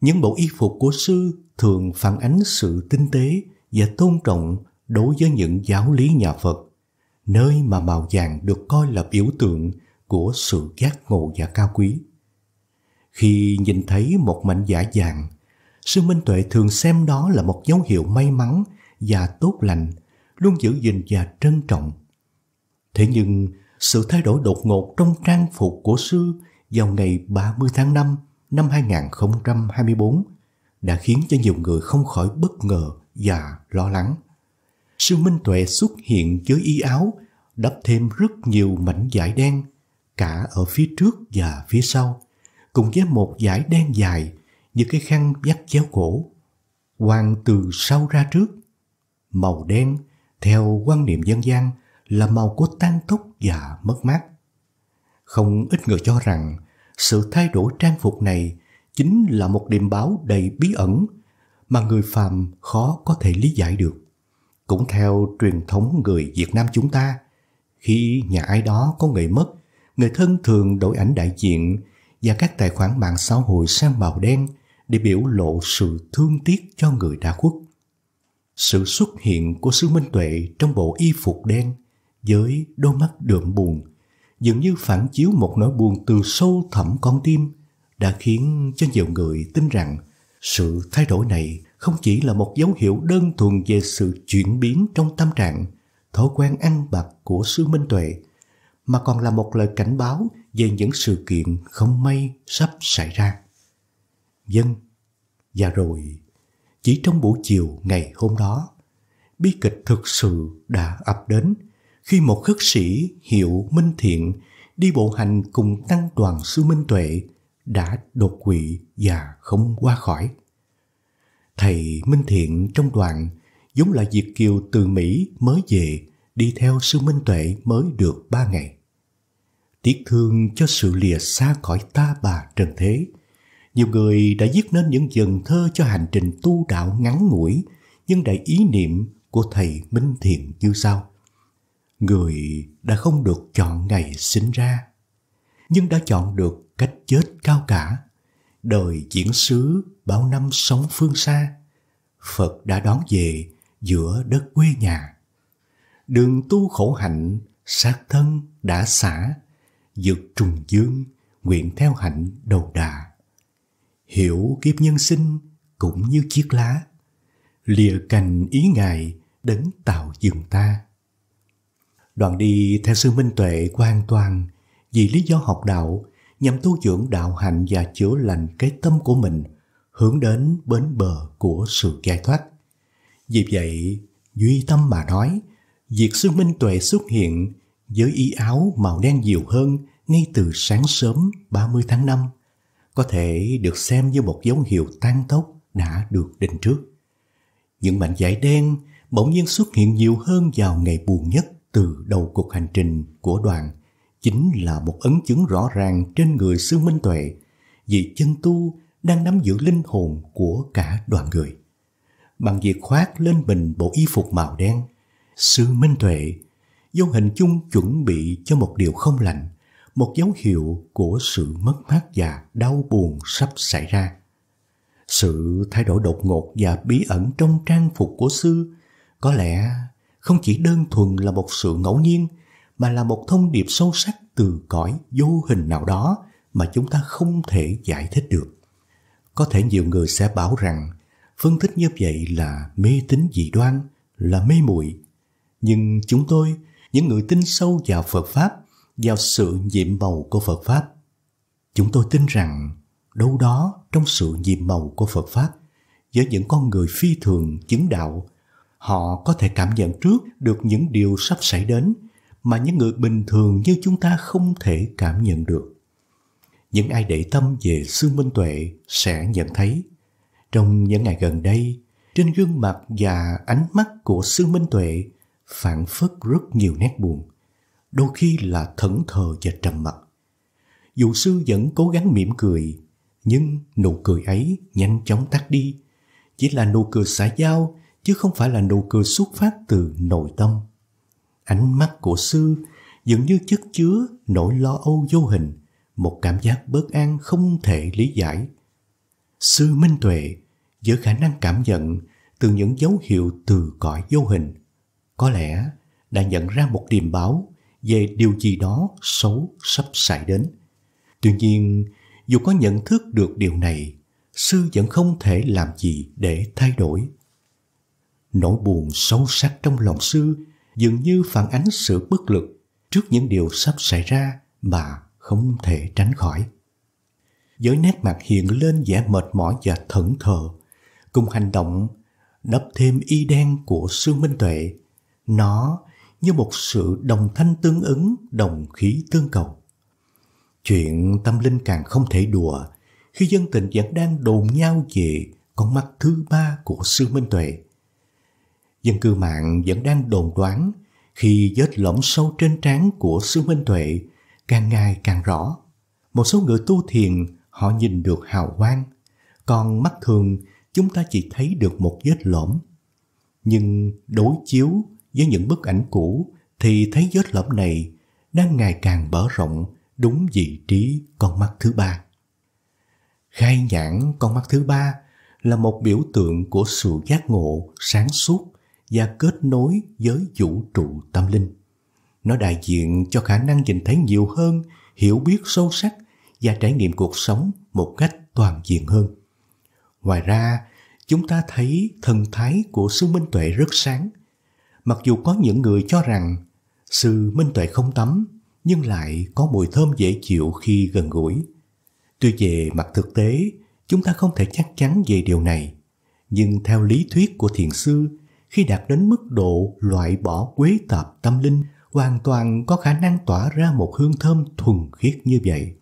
Những bộ y phục của sư thường phản ánh sự tinh tế và tôn trọng đối với những giáo lý nhà Phật, nơi mà màu vàng được coi là biểu tượng của sự giác ngộ và cao quý. Khi nhìn thấy một mảnh giả vàng, sư Minh Tuệ thường xem đó là một dấu hiệu may mắn và tốt lành luôn giữ gìn và trân trọng. Thế nhưng, sự thay đổi đột ngột trong trang phục của sư vào ngày 30 tháng 5 năm 2024 đã khiến cho nhiều người không khỏi bất ngờ và lo lắng. Sư Minh Tuệ xuất hiện dưới y áo đắp thêm rất nhiều mảnh vải đen cả ở phía trước và phía sau cùng với một dải đen dài như cái khăn dắt chéo cổ quàng từ sau ra trước màu đen theo quan niệm dân gian là màu của tan tóc và mất mát. Không ít người cho rằng sự thay đổi trang phục này chính là một điềm báo đầy bí ẩn mà người phàm khó có thể lý giải được. Cũng theo truyền thống người Việt Nam chúng ta, khi nhà ai đó có người mất, người thân thường đổi ảnh đại diện và các tài khoản mạng xã hội sang màu đen để biểu lộ sự thương tiếc cho người đã khuất. Sự xuất hiện của sư Minh Tuệ trong bộ y phục đen với đôi mắt đượm buồn dường như phản chiếu một nỗi buồn từ sâu thẳm con tim đã khiến cho nhiều người tin rằng sự thay đổi này không chỉ là một dấu hiệu đơn thuần về sự chuyển biến trong tâm trạng, thói quen ăn bạc của sư Minh Tuệ, mà còn là một lời cảnh báo về những sự kiện không may sắp xảy ra. Dân, vâng, và rồi chỉ trong buổi chiều ngày hôm đó, bi kịch thực sự đã ập đến khi một khất sĩ hiệu Minh Thiện đi bộ hành cùng tăng đoàn sư Minh Tuệ đã đột quỵ và không qua khỏi. Thầy Minh Thiện trong đoàn giống là diệt Kiều từ Mỹ mới về đi theo sư Minh Tuệ mới được ba ngày. Tiếc thương cho sự lìa xa khỏi ta bà trần thế – nhiều người đã viết nên những dần thơ cho hành trình tu đạo ngắn ngủi, nhưng đầy ý niệm của thầy Minh Thiện như sau. Người đã không được chọn ngày sinh ra, nhưng đã chọn được cách chết cao cả. Đời diễn xứ bao năm sống phương xa, Phật đã đón về giữa đất quê nhà. Đường tu khổ hạnh, sát thân đã xả, dược trùng dương, nguyện theo hạnh đầu đà hiểu kiếp nhân sinh cũng như chiếc lá lìa cành ý ngài đấng tạo dựng ta đoạn đi theo sư minh tuệ của an toàn vì lý do học đạo nhằm tu dưỡng đạo hạnh và chữa lành cái tâm của mình hướng đến bến bờ của sự giải thoát vì vậy duy tâm mà nói việc sư minh tuệ xuất hiện với y áo màu đen nhiều hơn ngay từ sáng sớm 30 tháng 5 có thể được xem như một dấu hiệu tăng tốc đã được định trước. Những mảnh giải đen bỗng nhiên xuất hiện nhiều hơn vào ngày buồn nhất từ đầu cuộc hành trình của đoàn chính là một ấn chứng rõ ràng trên người sư Minh Tuệ vì chân tu đang nắm giữ linh hồn của cả đoàn người. Bằng việc khoác lên mình bộ y phục màu đen, sư Minh Tuệ vô hình chung chuẩn bị cho một điều không lành – một dấu hiệu của sự mất mát và đau buồn sắp xảy ra. Sự thay đổi đột ngột và bí ẩn trong trang phục của sư có lẽ không chỉ đơn thuần là một sự ngẫu nhiên mà là một thông điệp sâu sắc từ cõi vô hình nào đó mà chúng ta không thể giải thích được. Có thể nhiều người sẽ bảo rằng phân tích như vậy là mê tín dị đoan, là mê muội. Nhưng chúng tôi, những người tin sâu vào Phật pháp, vào sự nhiệm màu của Phật Pháp. Chúng tôi tin rằng đâu đó trong sự nhiệm màu của Phật Pháp với những con người phi thường chứng đạo họ có thể cảm nhận trước được những điều sắp xảy đến mà những người bình thường như chúng ta không thể cảm nhận được. Những ai để tâm về Sư minh tuệ sẽ nhận thấy trong những ngày gần đây trên gương mặt và ánh mắt của Sư minh tuệ phản phất rất nhiều nét buồn đôi khi là thẫn thờ và trầm mặc. Dù sư vẫn cố gắng mỉm cười, nhưng nụ cười ấy nhanh chóng tắt đi. Chỉ là nụ cười xã giao, chứ không phải là nụ cười xuất phát từ nội tâm. Ánh mắt của sư dường như chất chứa nỗi lo âu vô hình, một cảm giác bất an không thể lý giải. Sư Minh Tuệ giữa khả năng cảm nhận từ những dấu hiệu từ cõi vô hình, có lẽ đã nhận ra một điềm báo về điều gì đó xấu sắp xảy đến. Tuy nhiên, dù có nhận thức được điều này, sư vẫn không thể làm gì để thay đổi. Nỗi buồn sâu sắc trong lòng sư dường như phản ánh sự bất lực trước những điều sắp xảy ra mà không thể tránh khỏi. Với nét mặt hiện lên vẻ mệt mỏi và thẫn thờ, cùng hành động đắp thêm y đen của sư Minh Tuệ, nó như một sự đồng thanh tương ứng, đồng khí tương cầu. Chuyện tâm linh càng không thể đùa khi dân tình vẫn đang đồn nhau về con mắt thứ ba của sư Minh Tuệ. Dân cư mạng vẫn đang đồn đoán khi vết lõm sâu trên trán của sư Minh Tuệ càng ngày càng rõ. Một số người tu thiền họ nhìn được hào quang, còn mắt thường chúng ta chỉ thấy được một vết lõm. Nhưng đối chiếu với những bức ảnh cũ thì thấy vết lõm này đang ngày càng mở rộng đúng vị trí con mắt thứ ba. Khai nhãn con mắt thứ ba là một biểu tượng của sự giác ngộ, sáng suốt và kết nối với vũ trụ tâm linh. Nó đại diện cho khả năng nhìn thấy nhiều hơn, hiểu biết sâu sắc và trải nghiệm cuộc sống một cách toàn diện hơn. Ngoài ra, chúng ta thấy thần thái của sư minh tuệ rất sáng, mặc dù có những người cho rằng sư minh tuệ không tắm nhưng lại có mùi thơm dễ chịu khi gần gũi. Tuy về mặt thực tế, chúng ta không thể chắc chắn về điều này, nhưng theo lý thuyết của thiền sư, khi đạt đến mức độ loại bỏ quế tạp tâm linh, hoàn toàn có khả năng tỏa ra một hương thơm thuần khiết như vậy.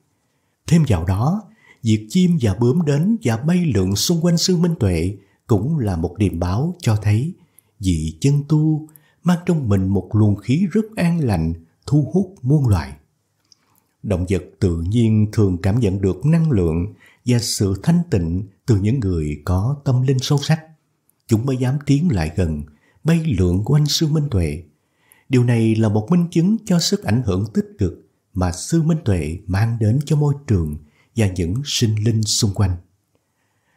Thêm vào đó, việc chim và bướm đến và bay lượn xung quanh sư Minh Tuệ cũng là một điềm báo cho thấy – vị chân tu mang trong mình một luồng khí rất an lành thu hút muôn loài. Động vật tự nhiên thường cảm nhận được năng lượng và sự thanh tịnh từ những người có tâm linh sâu sắc. Chúng mới dám tiến lại gần, bay lượn quanh sư Minh Tuệ. Điều này là một minh chứng cho sức ảnh hưởng tích cực mà sư Minh Tuệ mang đến cho môi trường và những sinh linh xung quanh.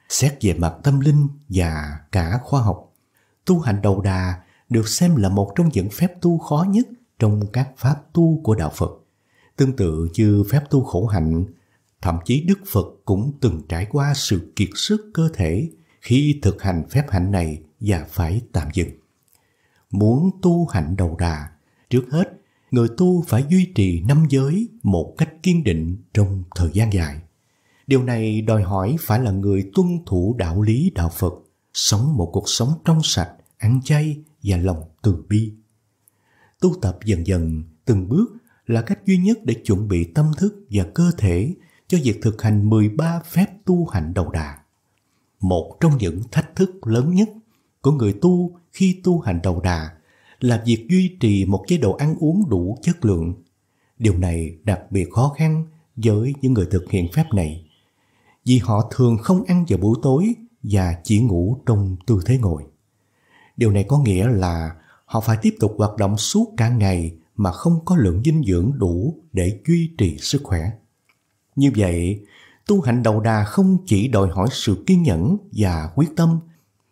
Xét về mặt tâm linh và cả khoa học, Tu hành đầu đà được xem là một trong những phép tu khó nhất trong các pháp tu của đạo Phật. Tương tự như phép tu khổ hạnh, thậm chí Đức Phật cũng từng trải qua sự kiệt sức cơ thể khi thực hành phép hạnh này và phải tạm dừng. Muốn tu hạnh đầu đà, trước hết người tu phải duy trì năm giới một cách kiên định trong thời gian dài. Điều này đòi hỏi phải là người tuân thủ đạo lý đạo Phật, sống một cuộc sống trong sạch, ăn chay và lòng từ bi. Tu tập dần dần, từng bước là cách duy nhất để chuẩn bị tâm thức và cơ thể cho việc thực hành 13 phép tu hành đầu đà. Một trong những thách thức lớn nhất của người tu khi tu hành đầu đà là việc duy trì một chế độ ăn uống đủ chất lượng. Điều này đặc biệt khó khăn với những người thực hiện phép này vì họ thường không ăn vào buổi tối và chỉ ngủ trong tư thế ngồi. Điều này có nghĩa là họ phải tiếp tục hoạt động suốt cả ngày mà không có lượng dinh dưỡng đủ để duy trì sức khỏe. Như vậy, tu hành đầu đà không chỉ đòi hỏi sự kiên nhẫn và quyết tâm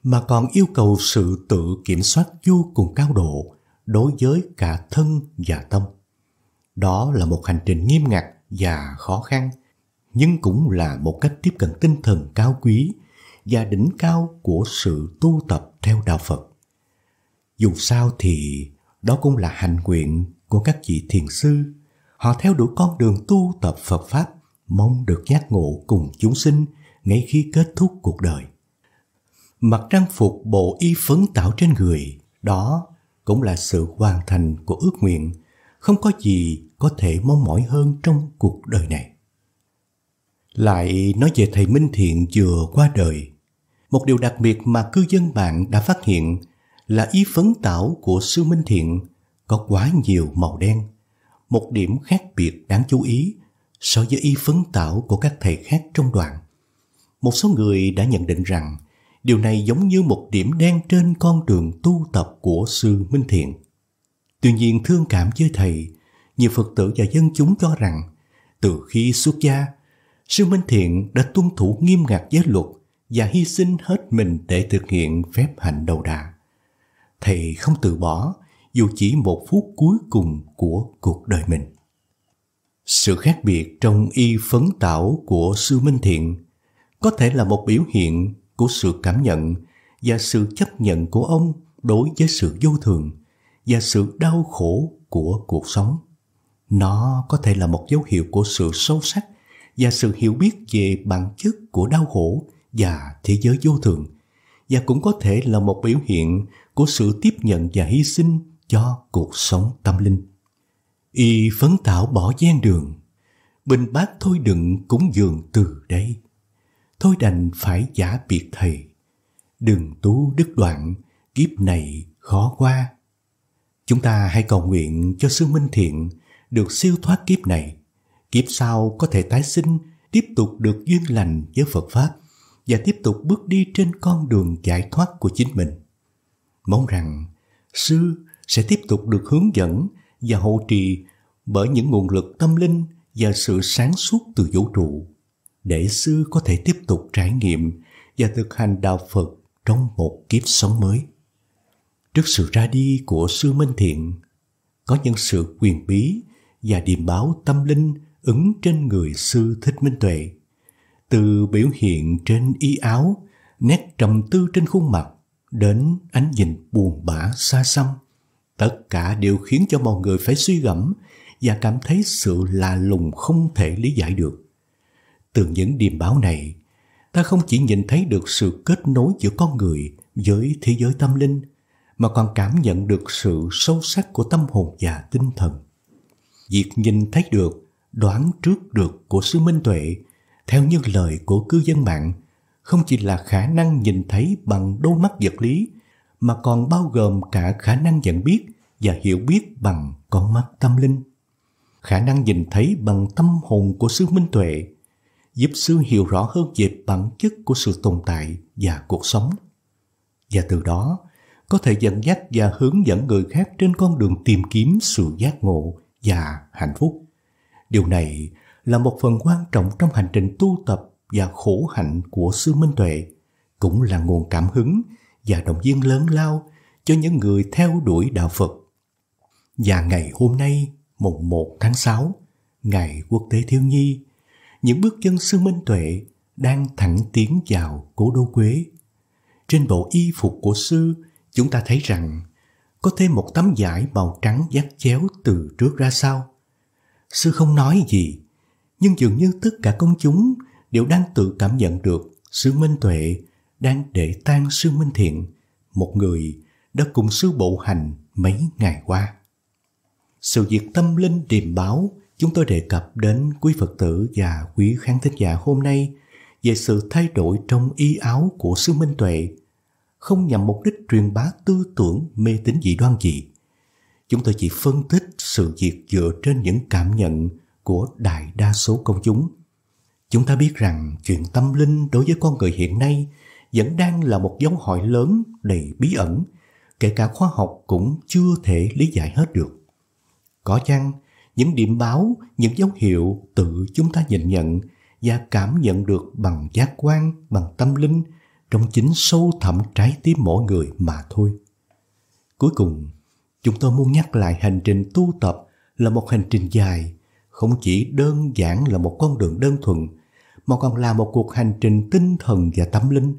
mà còn yêu cầu sự tự kiểm soát vô cùng cao độ đối với cả thân và tâm. Đó là một hành trình nghiêm ngặt và khó khăn, nhưng cũng là một cách tiếp cận tinh thần cao quý và đỉnh cao của sự tu tập theo đạo Phật. Dù sao thì đó cũng là hành nguyện của các vị thiền sư. Họ theo đuổi con đường tu tập Phật Pháp, mong được giác ngộ cùng chúng sinh ngay khi kết thúc cuộc đời. Mặc trang phục bộ y phấn tạo trên người, đó cũng là sự hoàn thành của ước nguyện, không có gì có thể mong mỏi hơn trong cuộc đời này. Lại nói về thầy Minh Thiện vừa qua đời, một điều đặc biệt mà cư dân mạng đã phát hiện là ý phấn tạo của sư Minh Thiện có quá nhiều màu đen, một điểm khác biệt đáng chú ý so với y phấn tạo của các thầy khác trong đoàn. Một số người đã nhận định rằng điều này giống như một điểm đen trên con đường tu tập của sư Minh Thiện. Tuy nhiên thương cảm với thầy, nhiều Phật tử và dân chúng cho rằng từ khi xuất gia, sư Minh Thiện đã tuân thủ nghiêm ngặt giới luật và hy sinh hết mình để thực hiện phép hạnh đầu đà thầy không từ bỏ dù chỉ một phút cuối cùng của cuộc đời mình. Sự khác biệt trong y phấn tảo của sư Minh Thiện có thể là một biểu hiện của sự cảm nhận và sự chấp nhận của ông đối với sự vô thường và sự đau khổ của cuộc sống. Nó có thể là một dấu hiệu của sự sâu sắc và sự hiểu biết về bản chất của đau khổ và thế giới vô thường và cũng có thể là một biểu hiện của sự tiếp nhận và hy sinh cho cuộc sống tâm linh. Y phấn tạo bỏ gian đường, bình bác thôi đừng cúng dường từ đây. Thôi đành phải giả biệt thầy, đừng tú đứt đoạn, kiếp này khó qua. Chúng ta hãy cầu nguyện cho sư minh thiện được siêu thoát kiếp này, kiếp sau có thể tái sinh, tiếp tục được duyên lành với Phật Pháp và tiếp tục bước đi trên con đường giải thoát của chính mình. Mong rằng sư sẽ tiếp tục được hướng dẫn và hộ trì bởi những nguồn lực tâm linh và sự sáng suốt từ vũ trụ để sư có thể tiếp tục trải nghiệm và thực hành đạo Phật trong một kiếp sống mới. Trước sự ra đi của sư Minh Thiện, có những sự quyền bí và điềm báo tâm linh ứng trên người sư Thích Minh Tuệ. Từ biểu hiện trên y áo, nét trầm tư trên khuôn mặt, đến ánh nhìn buồn bã xa xăm. Tất cả đều khiến cho mọi người phải suy gẫm và cảm thấy sự lạ lùng không thể lý giải được. Từ những điềm báo này, ta không chỉ nhìn thấy được sự kết nối giữa con người với thế giới tâm linh, mà còn cảm nhận được sự sâu sắc của tâm hồn và tinh thần. Việc nhìn thấy được, đoán trước được của sứ minh tuệ, theo như lời của cư dân mạng, không chỉ là khả năng nhìn thấy bằng đôi mắt vật lý mà còn bao gồm cả khả năng nhận biết và hiểu biết bằng con mắt tâm linh khả năng nhìn thấy bằng tâm hồn của sư minh tuệ giúp sư hiểu rõ hơn về bản chất của sự tồn tại và cuộc sống và từ đó có thể dẫn dắt và hướng dẫn người khác trên con đường tìm kiếm sự giác ngộ và hạnh phúc điều này là một phần quan trọng trong hành trình tu tập và khổ hạnh của sư Minh Tuệ cũng là nguồn cảm hứng và động viên lớn lao cho những người theo đuổi đạo Phật. Và ngày hôm nay, mùng 1 tháng 6, ngày quốc tế thiếu nhi, những bước chân sư Minh Tuệ đang thẳng tiến vào cố đô Quế. Trên bộ y phục của sư, chúng ta thấy rằng có thêm một tấm vải màu trắng dắt chéo từ trước ra sau. Sư không nói gì, nhưng dường như tất cả công chúng đều đang tự cảm nhận được sư minh tuệ đang để tan sư minh thiện, một người đã cùng sư bộ hành mấy ngày qua. Sự việc tâm linh điềm báo chúng tôi đề cập đến quý Phật tử và quý khán thính giả hôm nay về sự thay đổi trong y áo của sư Minh Tuệ, không nhằm mục đích truyền bá tư tưởng mê tín dị đoan gì. Chúng tôi chỉ phân tích sự việc dựa trên những cảm nhận của đại đa số công chúng Chúng ta biết rằng chuyện tâm linh đối với con người hiện nay vẫn đang là một dấu hỏi lớn đầy bí ẩn, kể cả khoa học cũng chưa thể lý giải hết được. Có chăng những điểm báo, những dấu hiệu tự chúng ta nhìn nhận và cảm nhận được bằng giác quan, bằng tâm linh trong chính sâu thẳm trái tim mỗi người mà thôi. Cuối cùng, chúng tôi muốn nhắc lại hành trình tu tập là một hành trình dài, không chỉ đơn giản là một con đường đơn thuần mà còn là một cuộc hành trình tinh thần và tâm linh,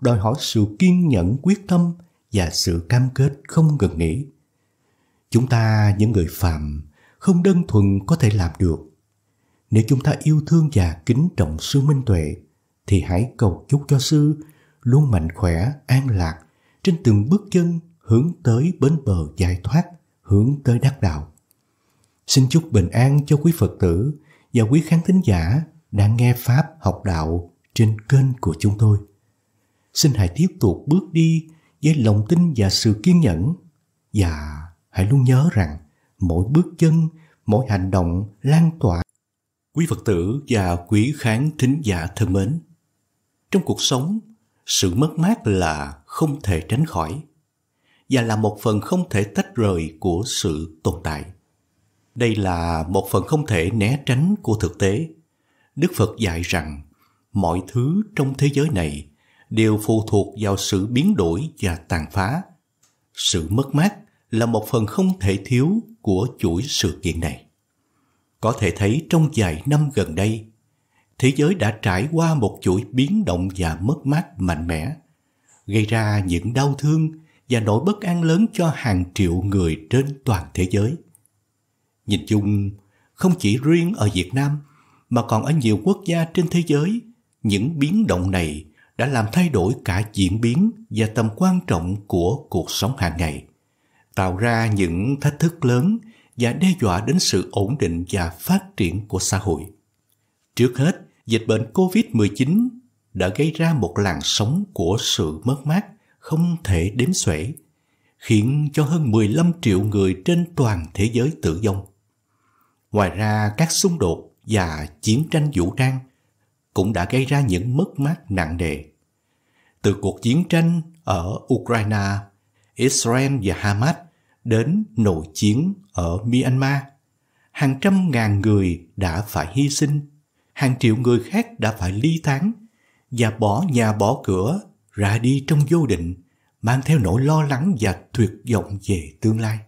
đòi hỏi sự kiên nhẫn quyết tâm và sự cam kết không ngừng nghỉ. Chúng ta, những người phạm, không đơn thuần có thể làm được. Nếu chúng ta yêu thương và kính trọng sư minh tuệ, thì hãy cầu chúc cho sư luôn mạnh khỏe, an lạc trên từng bước chân hướng tới bến bờ giải thoát, hướng tới đắc đạo. Xin chúc bình an cho quý Phật tử và quý khán thính giả đang nghe Pháp học đạo trên kênh của chúng tôi. Xin hãy tiếp tục bước đi với lòng tin và sự kiên nhẫn và hãy luôn nhớ rằng mỗi bước chân, mỗi hành động lan tỏa. Quý Phật tử và quý khán thính giả thân mến, trong cuộc sống, sự mất mát là không thể tránh khỏi và là một phần không thể tách rời của sự tồn tại. Đây là một phần không thể né tránh của thực tế Đức Phật dạy rằng mọi thứ trong thế giới này đều phụ thuộc vào sự biến đổi và tàn phá. Sự mất mát là một phần không thể thiếu của chuỗi sự kiện này. Có thể thấy trong vài năm gần đây, thế giới đã trải qua một chuỗi biến động và mất mát mạnh mẽ, gây ra những đau thương và nỗi bất an lớn cho hàng triệu người trên toàn thế giới. Nhìn chung, không chỉ riêng ở Việt Nam mà còn ở nhiều quốc gia trên thế giới, những biến động này đã làm thay đổi cả diễn biến và tầm quan trọng của cuộc sống hàng ngày, tạo ra những thách thức lớn và đe dọa đến sự ổn định và phát triển của xã hội. Trước hết, dịch bệnh COVID-19 đã gây ra một làn sóng của sự mất mát không thể đếm xuể, khiến cho hơn 15 triệu người trên toàn thế giới tử vong. Ngoài ra, các xung đột và chiến tranh vũ trang cũng đã gây ra những mất mát nặng nề. Từ cuộc chiến tranh ở Ukraine, Israel và Hamas đến nội chiến ở Myanmar, hàng trăm ngàn người đã phải hy sinh, hàng triệu người khác đã phải ly tán và bỏ nhà bỏ cửa ra đi trong vô định, mang theo nỗi lo lắng và tuyệt vọng về tương lai.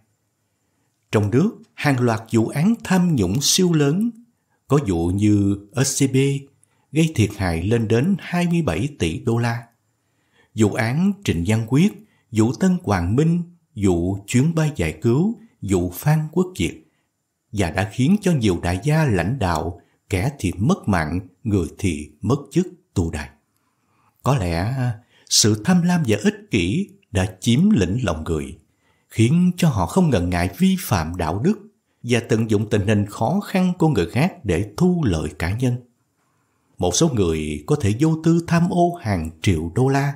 Trong nước, hàng loạt vụ án tham nhũng siêu lớn có vụ như SCB gây thiệt hại lên đến 27 tỷ đô la. Vụ án Trịnh Văn Quyết, vụ Tân Hoàng Minh, vụ chuyến bay giải cứu, vụ Phan Quốc Việt và đã khiến cho nhiều đại gia lãnh đạo kẻ thì mất mạng, người thì mất chức tù đài. Có lẽ sự tham lam và ích kỷ đã chiếm lĩnh lòng người, khiến cho họ không ngần ngại vi phạm đạo đức và tận dụng tình hình khó khăn của người khác để thu lợi cá nhân. Một số người có thể vô tư tham ô hàng triệu đô la,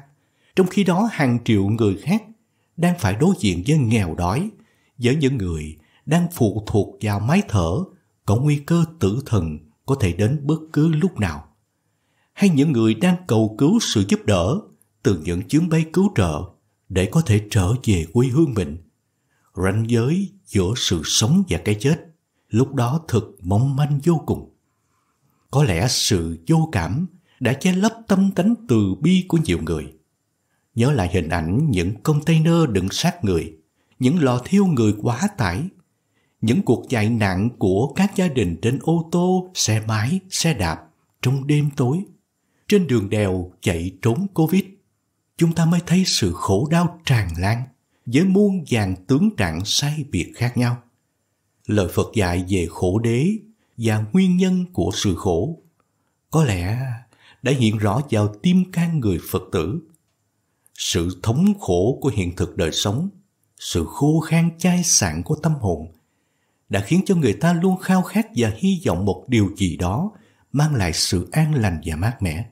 trong khi đó hàng triệu người khác đang phải đối diện với nghèo đói, với những người đang phụ thuộc vào máy thở có nguy cơ tử thần có thể đến bất cứ lúc nào. Hay những người đang cầu cứu sự giúp đỡ từ những chuyến bay cứu trợ để có thể trở về quê hương mình. Ranh giới giữa sự sống và cái chết lúc đó thật mong manh vô cùng. Có lẽ sự vô cảm đã che lấp tâm cánh từ bi của nhiều người. Nhớ lại hình ảnh những container đựng sát người, những lò thiêu người quá tải, những cuộc chạy nạn của các gia đình trên ô tô, xe máy, xe đạp trong đêm tối, trên đường đèo chạy trốn Covid, chúng ta mới thấy sự khổ đau tràn lan với muôn vàng tướng trạng sai biệt khác nhau. Lời Phật dạy về khổ đế và nguyên nhân của sự khổ có lẽ đã hiện rõ vào tim can người Phật tử. Sự thống khổ của hiện thực đời sống, sự khô khan chai sạn của tâm hồn đã khiến cho người ta luôn khao khát và hy vọng một điều gì đó mang lại sự an lành và mát mẻ.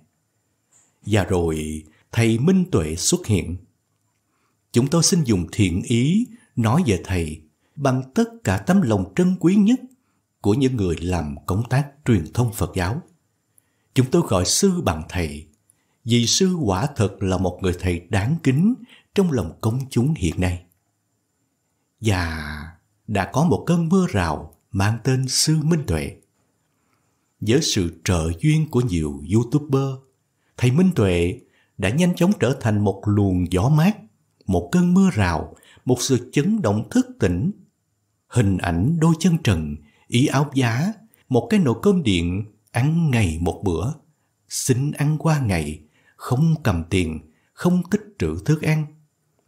Và rồi, thầy Minh Tuệ xuất hiện chúng tôi xin dùng thiện ý nói về Thầy bằng tất cả tấm lòng trân quý nhất của những người làm công tác truyền thông Phật giáo. Chúng tôi gọi sư bằng thầy, vì sư quả thật là một người thầy đáng kính trong lòng công chúng hiện nay. Và đã có một cơn mưa rào mang tên Sư Minh Tuệ. Với sự trợ duyên của nhiều YouTuber, thầy Minh Tuệ đã nhanh chóng trở thành một luồng gió mát một cơn mưa rào, một sự chấn động thức tỉnh. Hình ảnh đôi chân trần, ý áo giá, một cái nồi cơm điện ăn ngày một bữa, xin ăn qua ngày, không cầm tiền, không tích trữ thức ăn.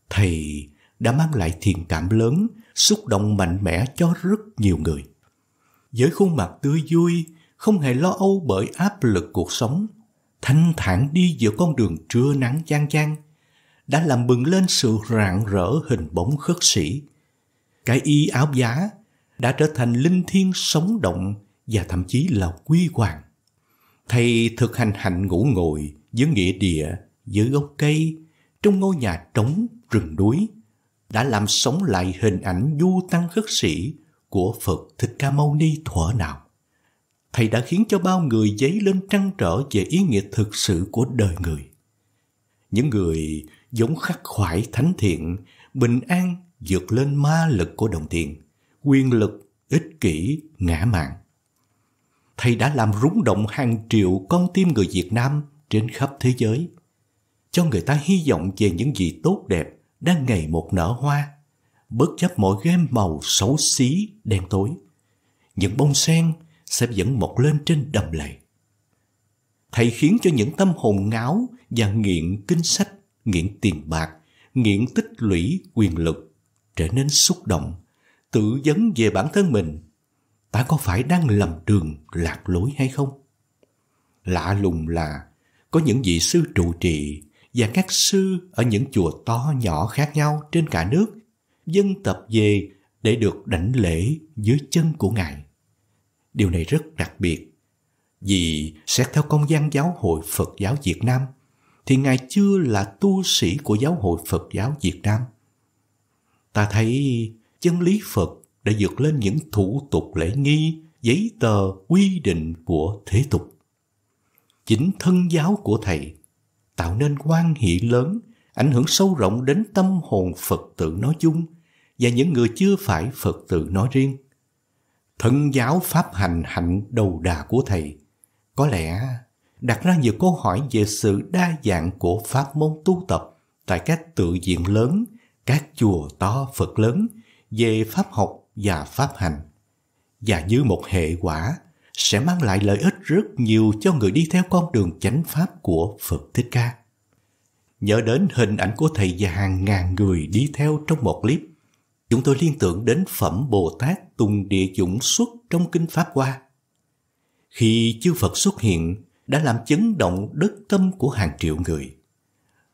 Thầy đã mang lại thiện cảm lớn, xúc động mạnh mẽ cho rất nhiều người. Với khuôn mặt tươi vui, không hề lo âu bởi áp lực cuộc sống, thanh thản đi giữa con đường trưa nắng chang chang, đã làm bừng lên sự rạng rỡ hình bóng khất sĩ. Cái y áo giá đã trở thành linh thiêng sống động và thậm chí là quy hoàng. Thầy thực hành hạnh ngủ ngồi dưới nghĩa địa, dưới gốc cây, trong ngôi nhà trống rừng núi đã làm sống lại hình ảnh du tăng khất sĩ của Phật Thích Ca Mâu Ni thuở nào. Thầy đã khiến cho bao người dấy lên trăn trở về ý nghĩa thực sự của đời người. Những người giống khắc khoải thánh thiện, bình an vượt lên ma lực của đồng tiền, quyền lực, ích kỷ, ngã mạn. Thầy đã làm rúng động hàng triệu con tim người Việt Nam trên khắp thế giới, cho người ta hy vọng về những gì tốt đẹp đang ngày một nở hoa, bất chấp mọi game màu xấu xí, đen tối. Những bông sen sẽ dẫn mọc lên trên đầm lầy. Thầy khiến cho những tâm hồn ngáo và nghiện kinh sách nghiện tiền bạc, nghiện tích lũy quyền lực, trở nên xúc động, tự vấn về bản thân mình. Ta có phải đang lầm đường lạc lối hay không? Lạ lùng là có những vị sư trụ trì và các sư ở những chùa to nhỏ khác nhau trên cả nước dân tập về để được đảnh lễ dưới chân của Ngài. Điều này rất đặc biệt vì xét theo công gian giáo hội Phật giáo Việt Nam thì Ngài chưa là tu sĩ của giáo hội Phật giáo Việt Nam. Ta thấy chân lý Phật đã vượt lên những thủ tục lễ nghi, giấy tờ, quy định của thế tục. Chính thân giáo của Thầy tạo nên quan hệ lớn, ảnh hưởng sâu rộng đến tâm hồn Phật tử nói chung và những người chưa phải Phật tử nói riêng. Thân giáo pháp hành hạnh đầu đà của Thầy có lẽ đặt ra nhiều câu hỏi về sự đa dạng của pháp môn tu tập tại các tự viện lớn, các chùa to Phật lớn về pháp học và pháp hành. Và như một hệ quả sẽ mang lại lợi ích rất nhiều cho người đi theo con đường chánh pháp của Phật Thích Ca. Nhớ đến hình ảnh của thầy và hàng ngàn người đi theo trong một clip, chúng tôi liên tưởng đến phẩm Bồ Tát Tùng Địa Dũng xuất trong Kinh Pháp Hoa. Khi chư Phật xuất hiện, đã làm chấn động đất tâm của hàng triệu người.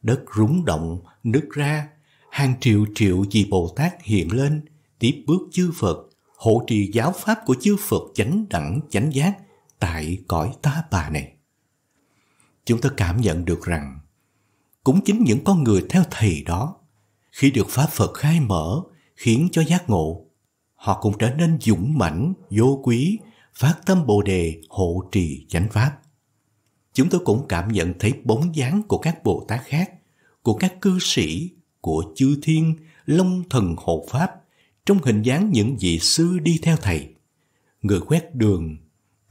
Đất rúng động, nứt ra, hàng triệu triệu vị Bồ Tát hiện lên, tiếp bước chư Phật, hộ trì giáo pháp của chư Phật chánh đẳng chánh giác tại cõi ta bà này. Chúng ta cảm nhận được rằng, cũng chính những con người theo thầy đó, khi được Pháp Phật khai mở, khiến cho giác ngộ, họ cũng trở nên dũng mãnh, vô quý, phát tâm Bồ Đề hộ trì chánh Pháp chúng tôi cũng cảm nhận thấy bóng dáng của các Bồ Tát khác, của các cư sĩ, của chư thiên, long thần hộ pháp, trong hình dáng những vị sư đi theo thầy, người quét đường,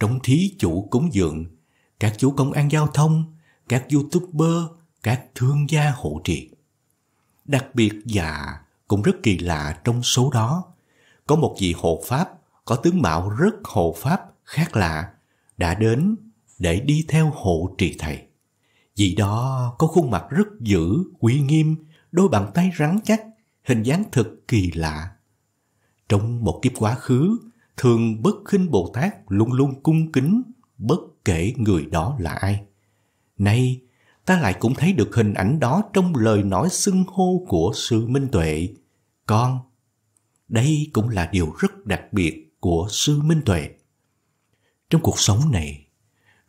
trong thí chủ cúng dường, các chú công an giao thông, các youtuber, các thương gia hộ trì. Đặc biệt già dạ cũng rất kỳ lạ trong số đó. Có một vị hộ pháp có tướng mạo rất hộ pháp khác lạ đã đến để đi theo hộ trì thầy. Vì đó có khuôn mặt rất dữ, uy nghiêm, đôi bàn tay rắn chắc, hình dáng thật kỳ lạ. Trong một kiếp quá khứ, thường bất khinh Bồ Tát luôn luôn cung kính, bất kể người đó là ai. Nay, ta lại cũng thấy được hình ảnh đó trong lời nói xưng hô của sư Minh Tuệ. Con, đây cũng là điều rất đặc biệt của sư Minh Tuệ. Trong cuộc sống này,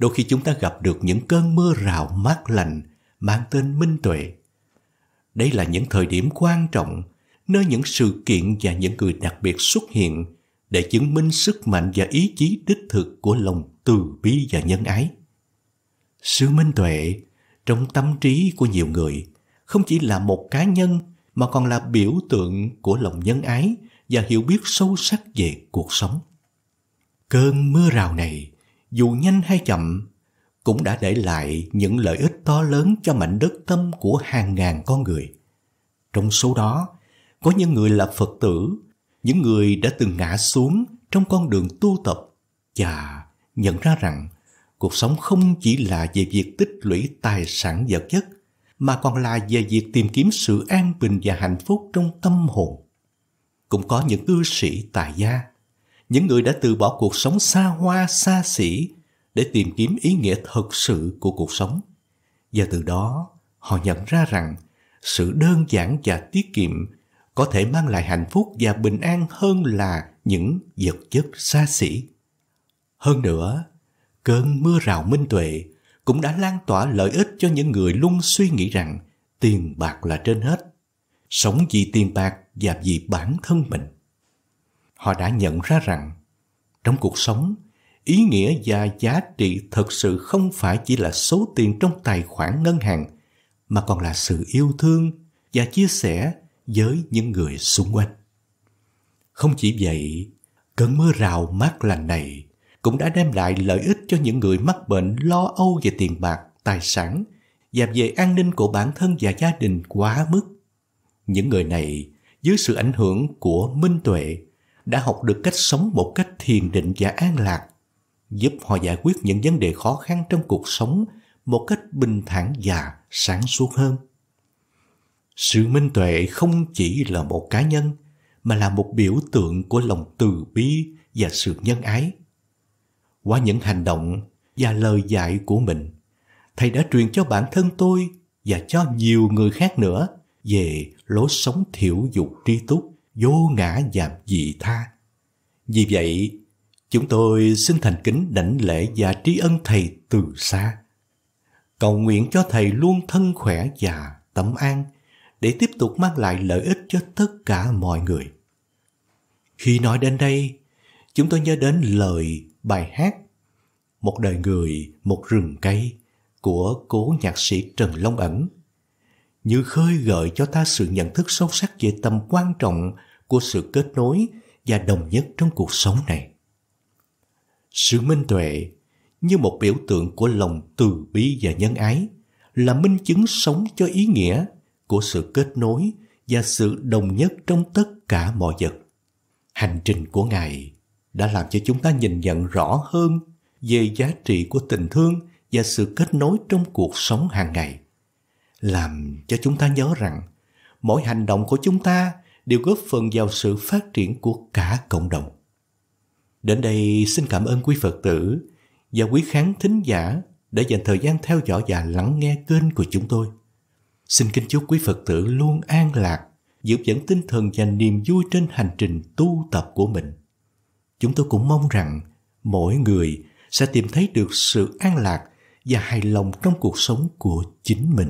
đôi khi chúng ta gặp được những cơn mưa rào mát lành mang tên minh tuệ. Đây là những thời điểm quan trọng nơi những sự kiện và những người đặc biệt xuất hiện để chứng minh sức mạnh và ý chí đích thực của lòng từ bi và nhân ái. Sự minh tuệ trong tâm trí của nhiều người không chỉ là một cá nhân mà còn là biểu tượng của lòng nhân ái và hiểu biết sâu sắc về cuộc sống. Cơn mưa rào này dù nhanh hay chậm, cũng đã để lại những lợi ích to lớn cho mảnh đất tâm của hàng ngàn con người. Trong số đó, có những người là Phật tử, những người đã từng ngã xuống trong con đường tu tập và nhận ra rằng cuộc sống không chỉ là về việc tích lũy tài sản vật chất mà còn là về việc tìm kiếm sự an bình và hạnh phúc trong tâm hồn. Cũng có những cư sĩ tài gia những người đã từ bỏ cuộc sống xa hoa xa xỉ để tìm kiếm ý nghĩa thật sự của cuộc sống và từ đó họ nhận ra rằng sự đơn giản và tiết kiệm có thể mang lại hạnh phúc và bình an hơn là những vật chất xa xỉ hơn nữa cơn mưa rào minh tuệ cũng đã lan tỏa lợi ích cho những người luôn suy nghĩ rằng tiền bạc là trên hết sống vì tiền bạc và vì bản thân mình họ đã nhận ra rằng trong cuộc sống ý nghĩa và giá trị thực sự không phải chỉ là số tiền trong tài khoản ngân hàng mà còn là sự yêu thương và chia sẻ với những người xung quanh không chỉ vậy cơn mưa rào mát lành này cũng đã đem lại lợi ích cho những người mắc bệnh lo âu về tiền bạc tài sản và về an ninh của bản thân và gia đình quá mức những người này dưới sự ảnh hưởng của minh tuệ đã học được cách sống một cách thiền định và an lạc, giúp họ giải quyết những vấn đề khó khăn trong cuộc sống một cách bình thản và sáng suốt hơn. Sự minh tuệ không chỉ là một cá nhân mà là một biểu tượng của lòng từ bi và sự nhân ái. Qua những hành động và lời dạy của mình, thầy đã truyền cho bản thân tôi và cho nhiều người khác nữa về lối sống thiểu dục tri túc vô ngã và dị tha. Vì vậy, chúng tôi xin thành kính đảnh lễ và tri ân Thầy từ xa. Cầu nguyện cho Thầy luôn thân khỏe và tâm an để tiếp tục mang lại lợi ích cho tất cả mọi người. Khi nói đến đây, chúng tôi nhớ đến lời bài hát Một đời người, một rừng cây của cố nhạc sĩ Trần Long Ẩn như khơi gợi cho ta sự nhận thức sâu sắc về tầm quan trọng của sự kết nối và đồng nhất trong cuộc sống này. Sự minh tuệ như một biểu tượng của lòng từ bi và nhân ái là minh chứng sống cho ý nghĩa của sự kết nối và sự đồng nhất trong tất cả mọi vật. Hành trình của Ngài đã làm cho chúng ta nhìn nhận rõ hơn về giá trị của tình thương và sự kết nối trong cuộc sống hàng ngày làm cho chúng ta nhớ rằng mỗi hành động của chúng ta đều góp phần vào sự phát triển của cả cộng đồng. Đến đây xin cảm ơn quý Phật tử và quý khán thính giả đã dành thời gian theo dõi và lắng nghe kênh của chúng tôi. Xin kính chúc quý Phật tử luôn an lạc, giữ vững tinh thần và niềm vui trên hành trình tu tập của mình. Chúng tôi cũng mong rằng mỗi người sẽ tìm thấy được sự an lạc và hài lòng trong cuộc sống của chính mình.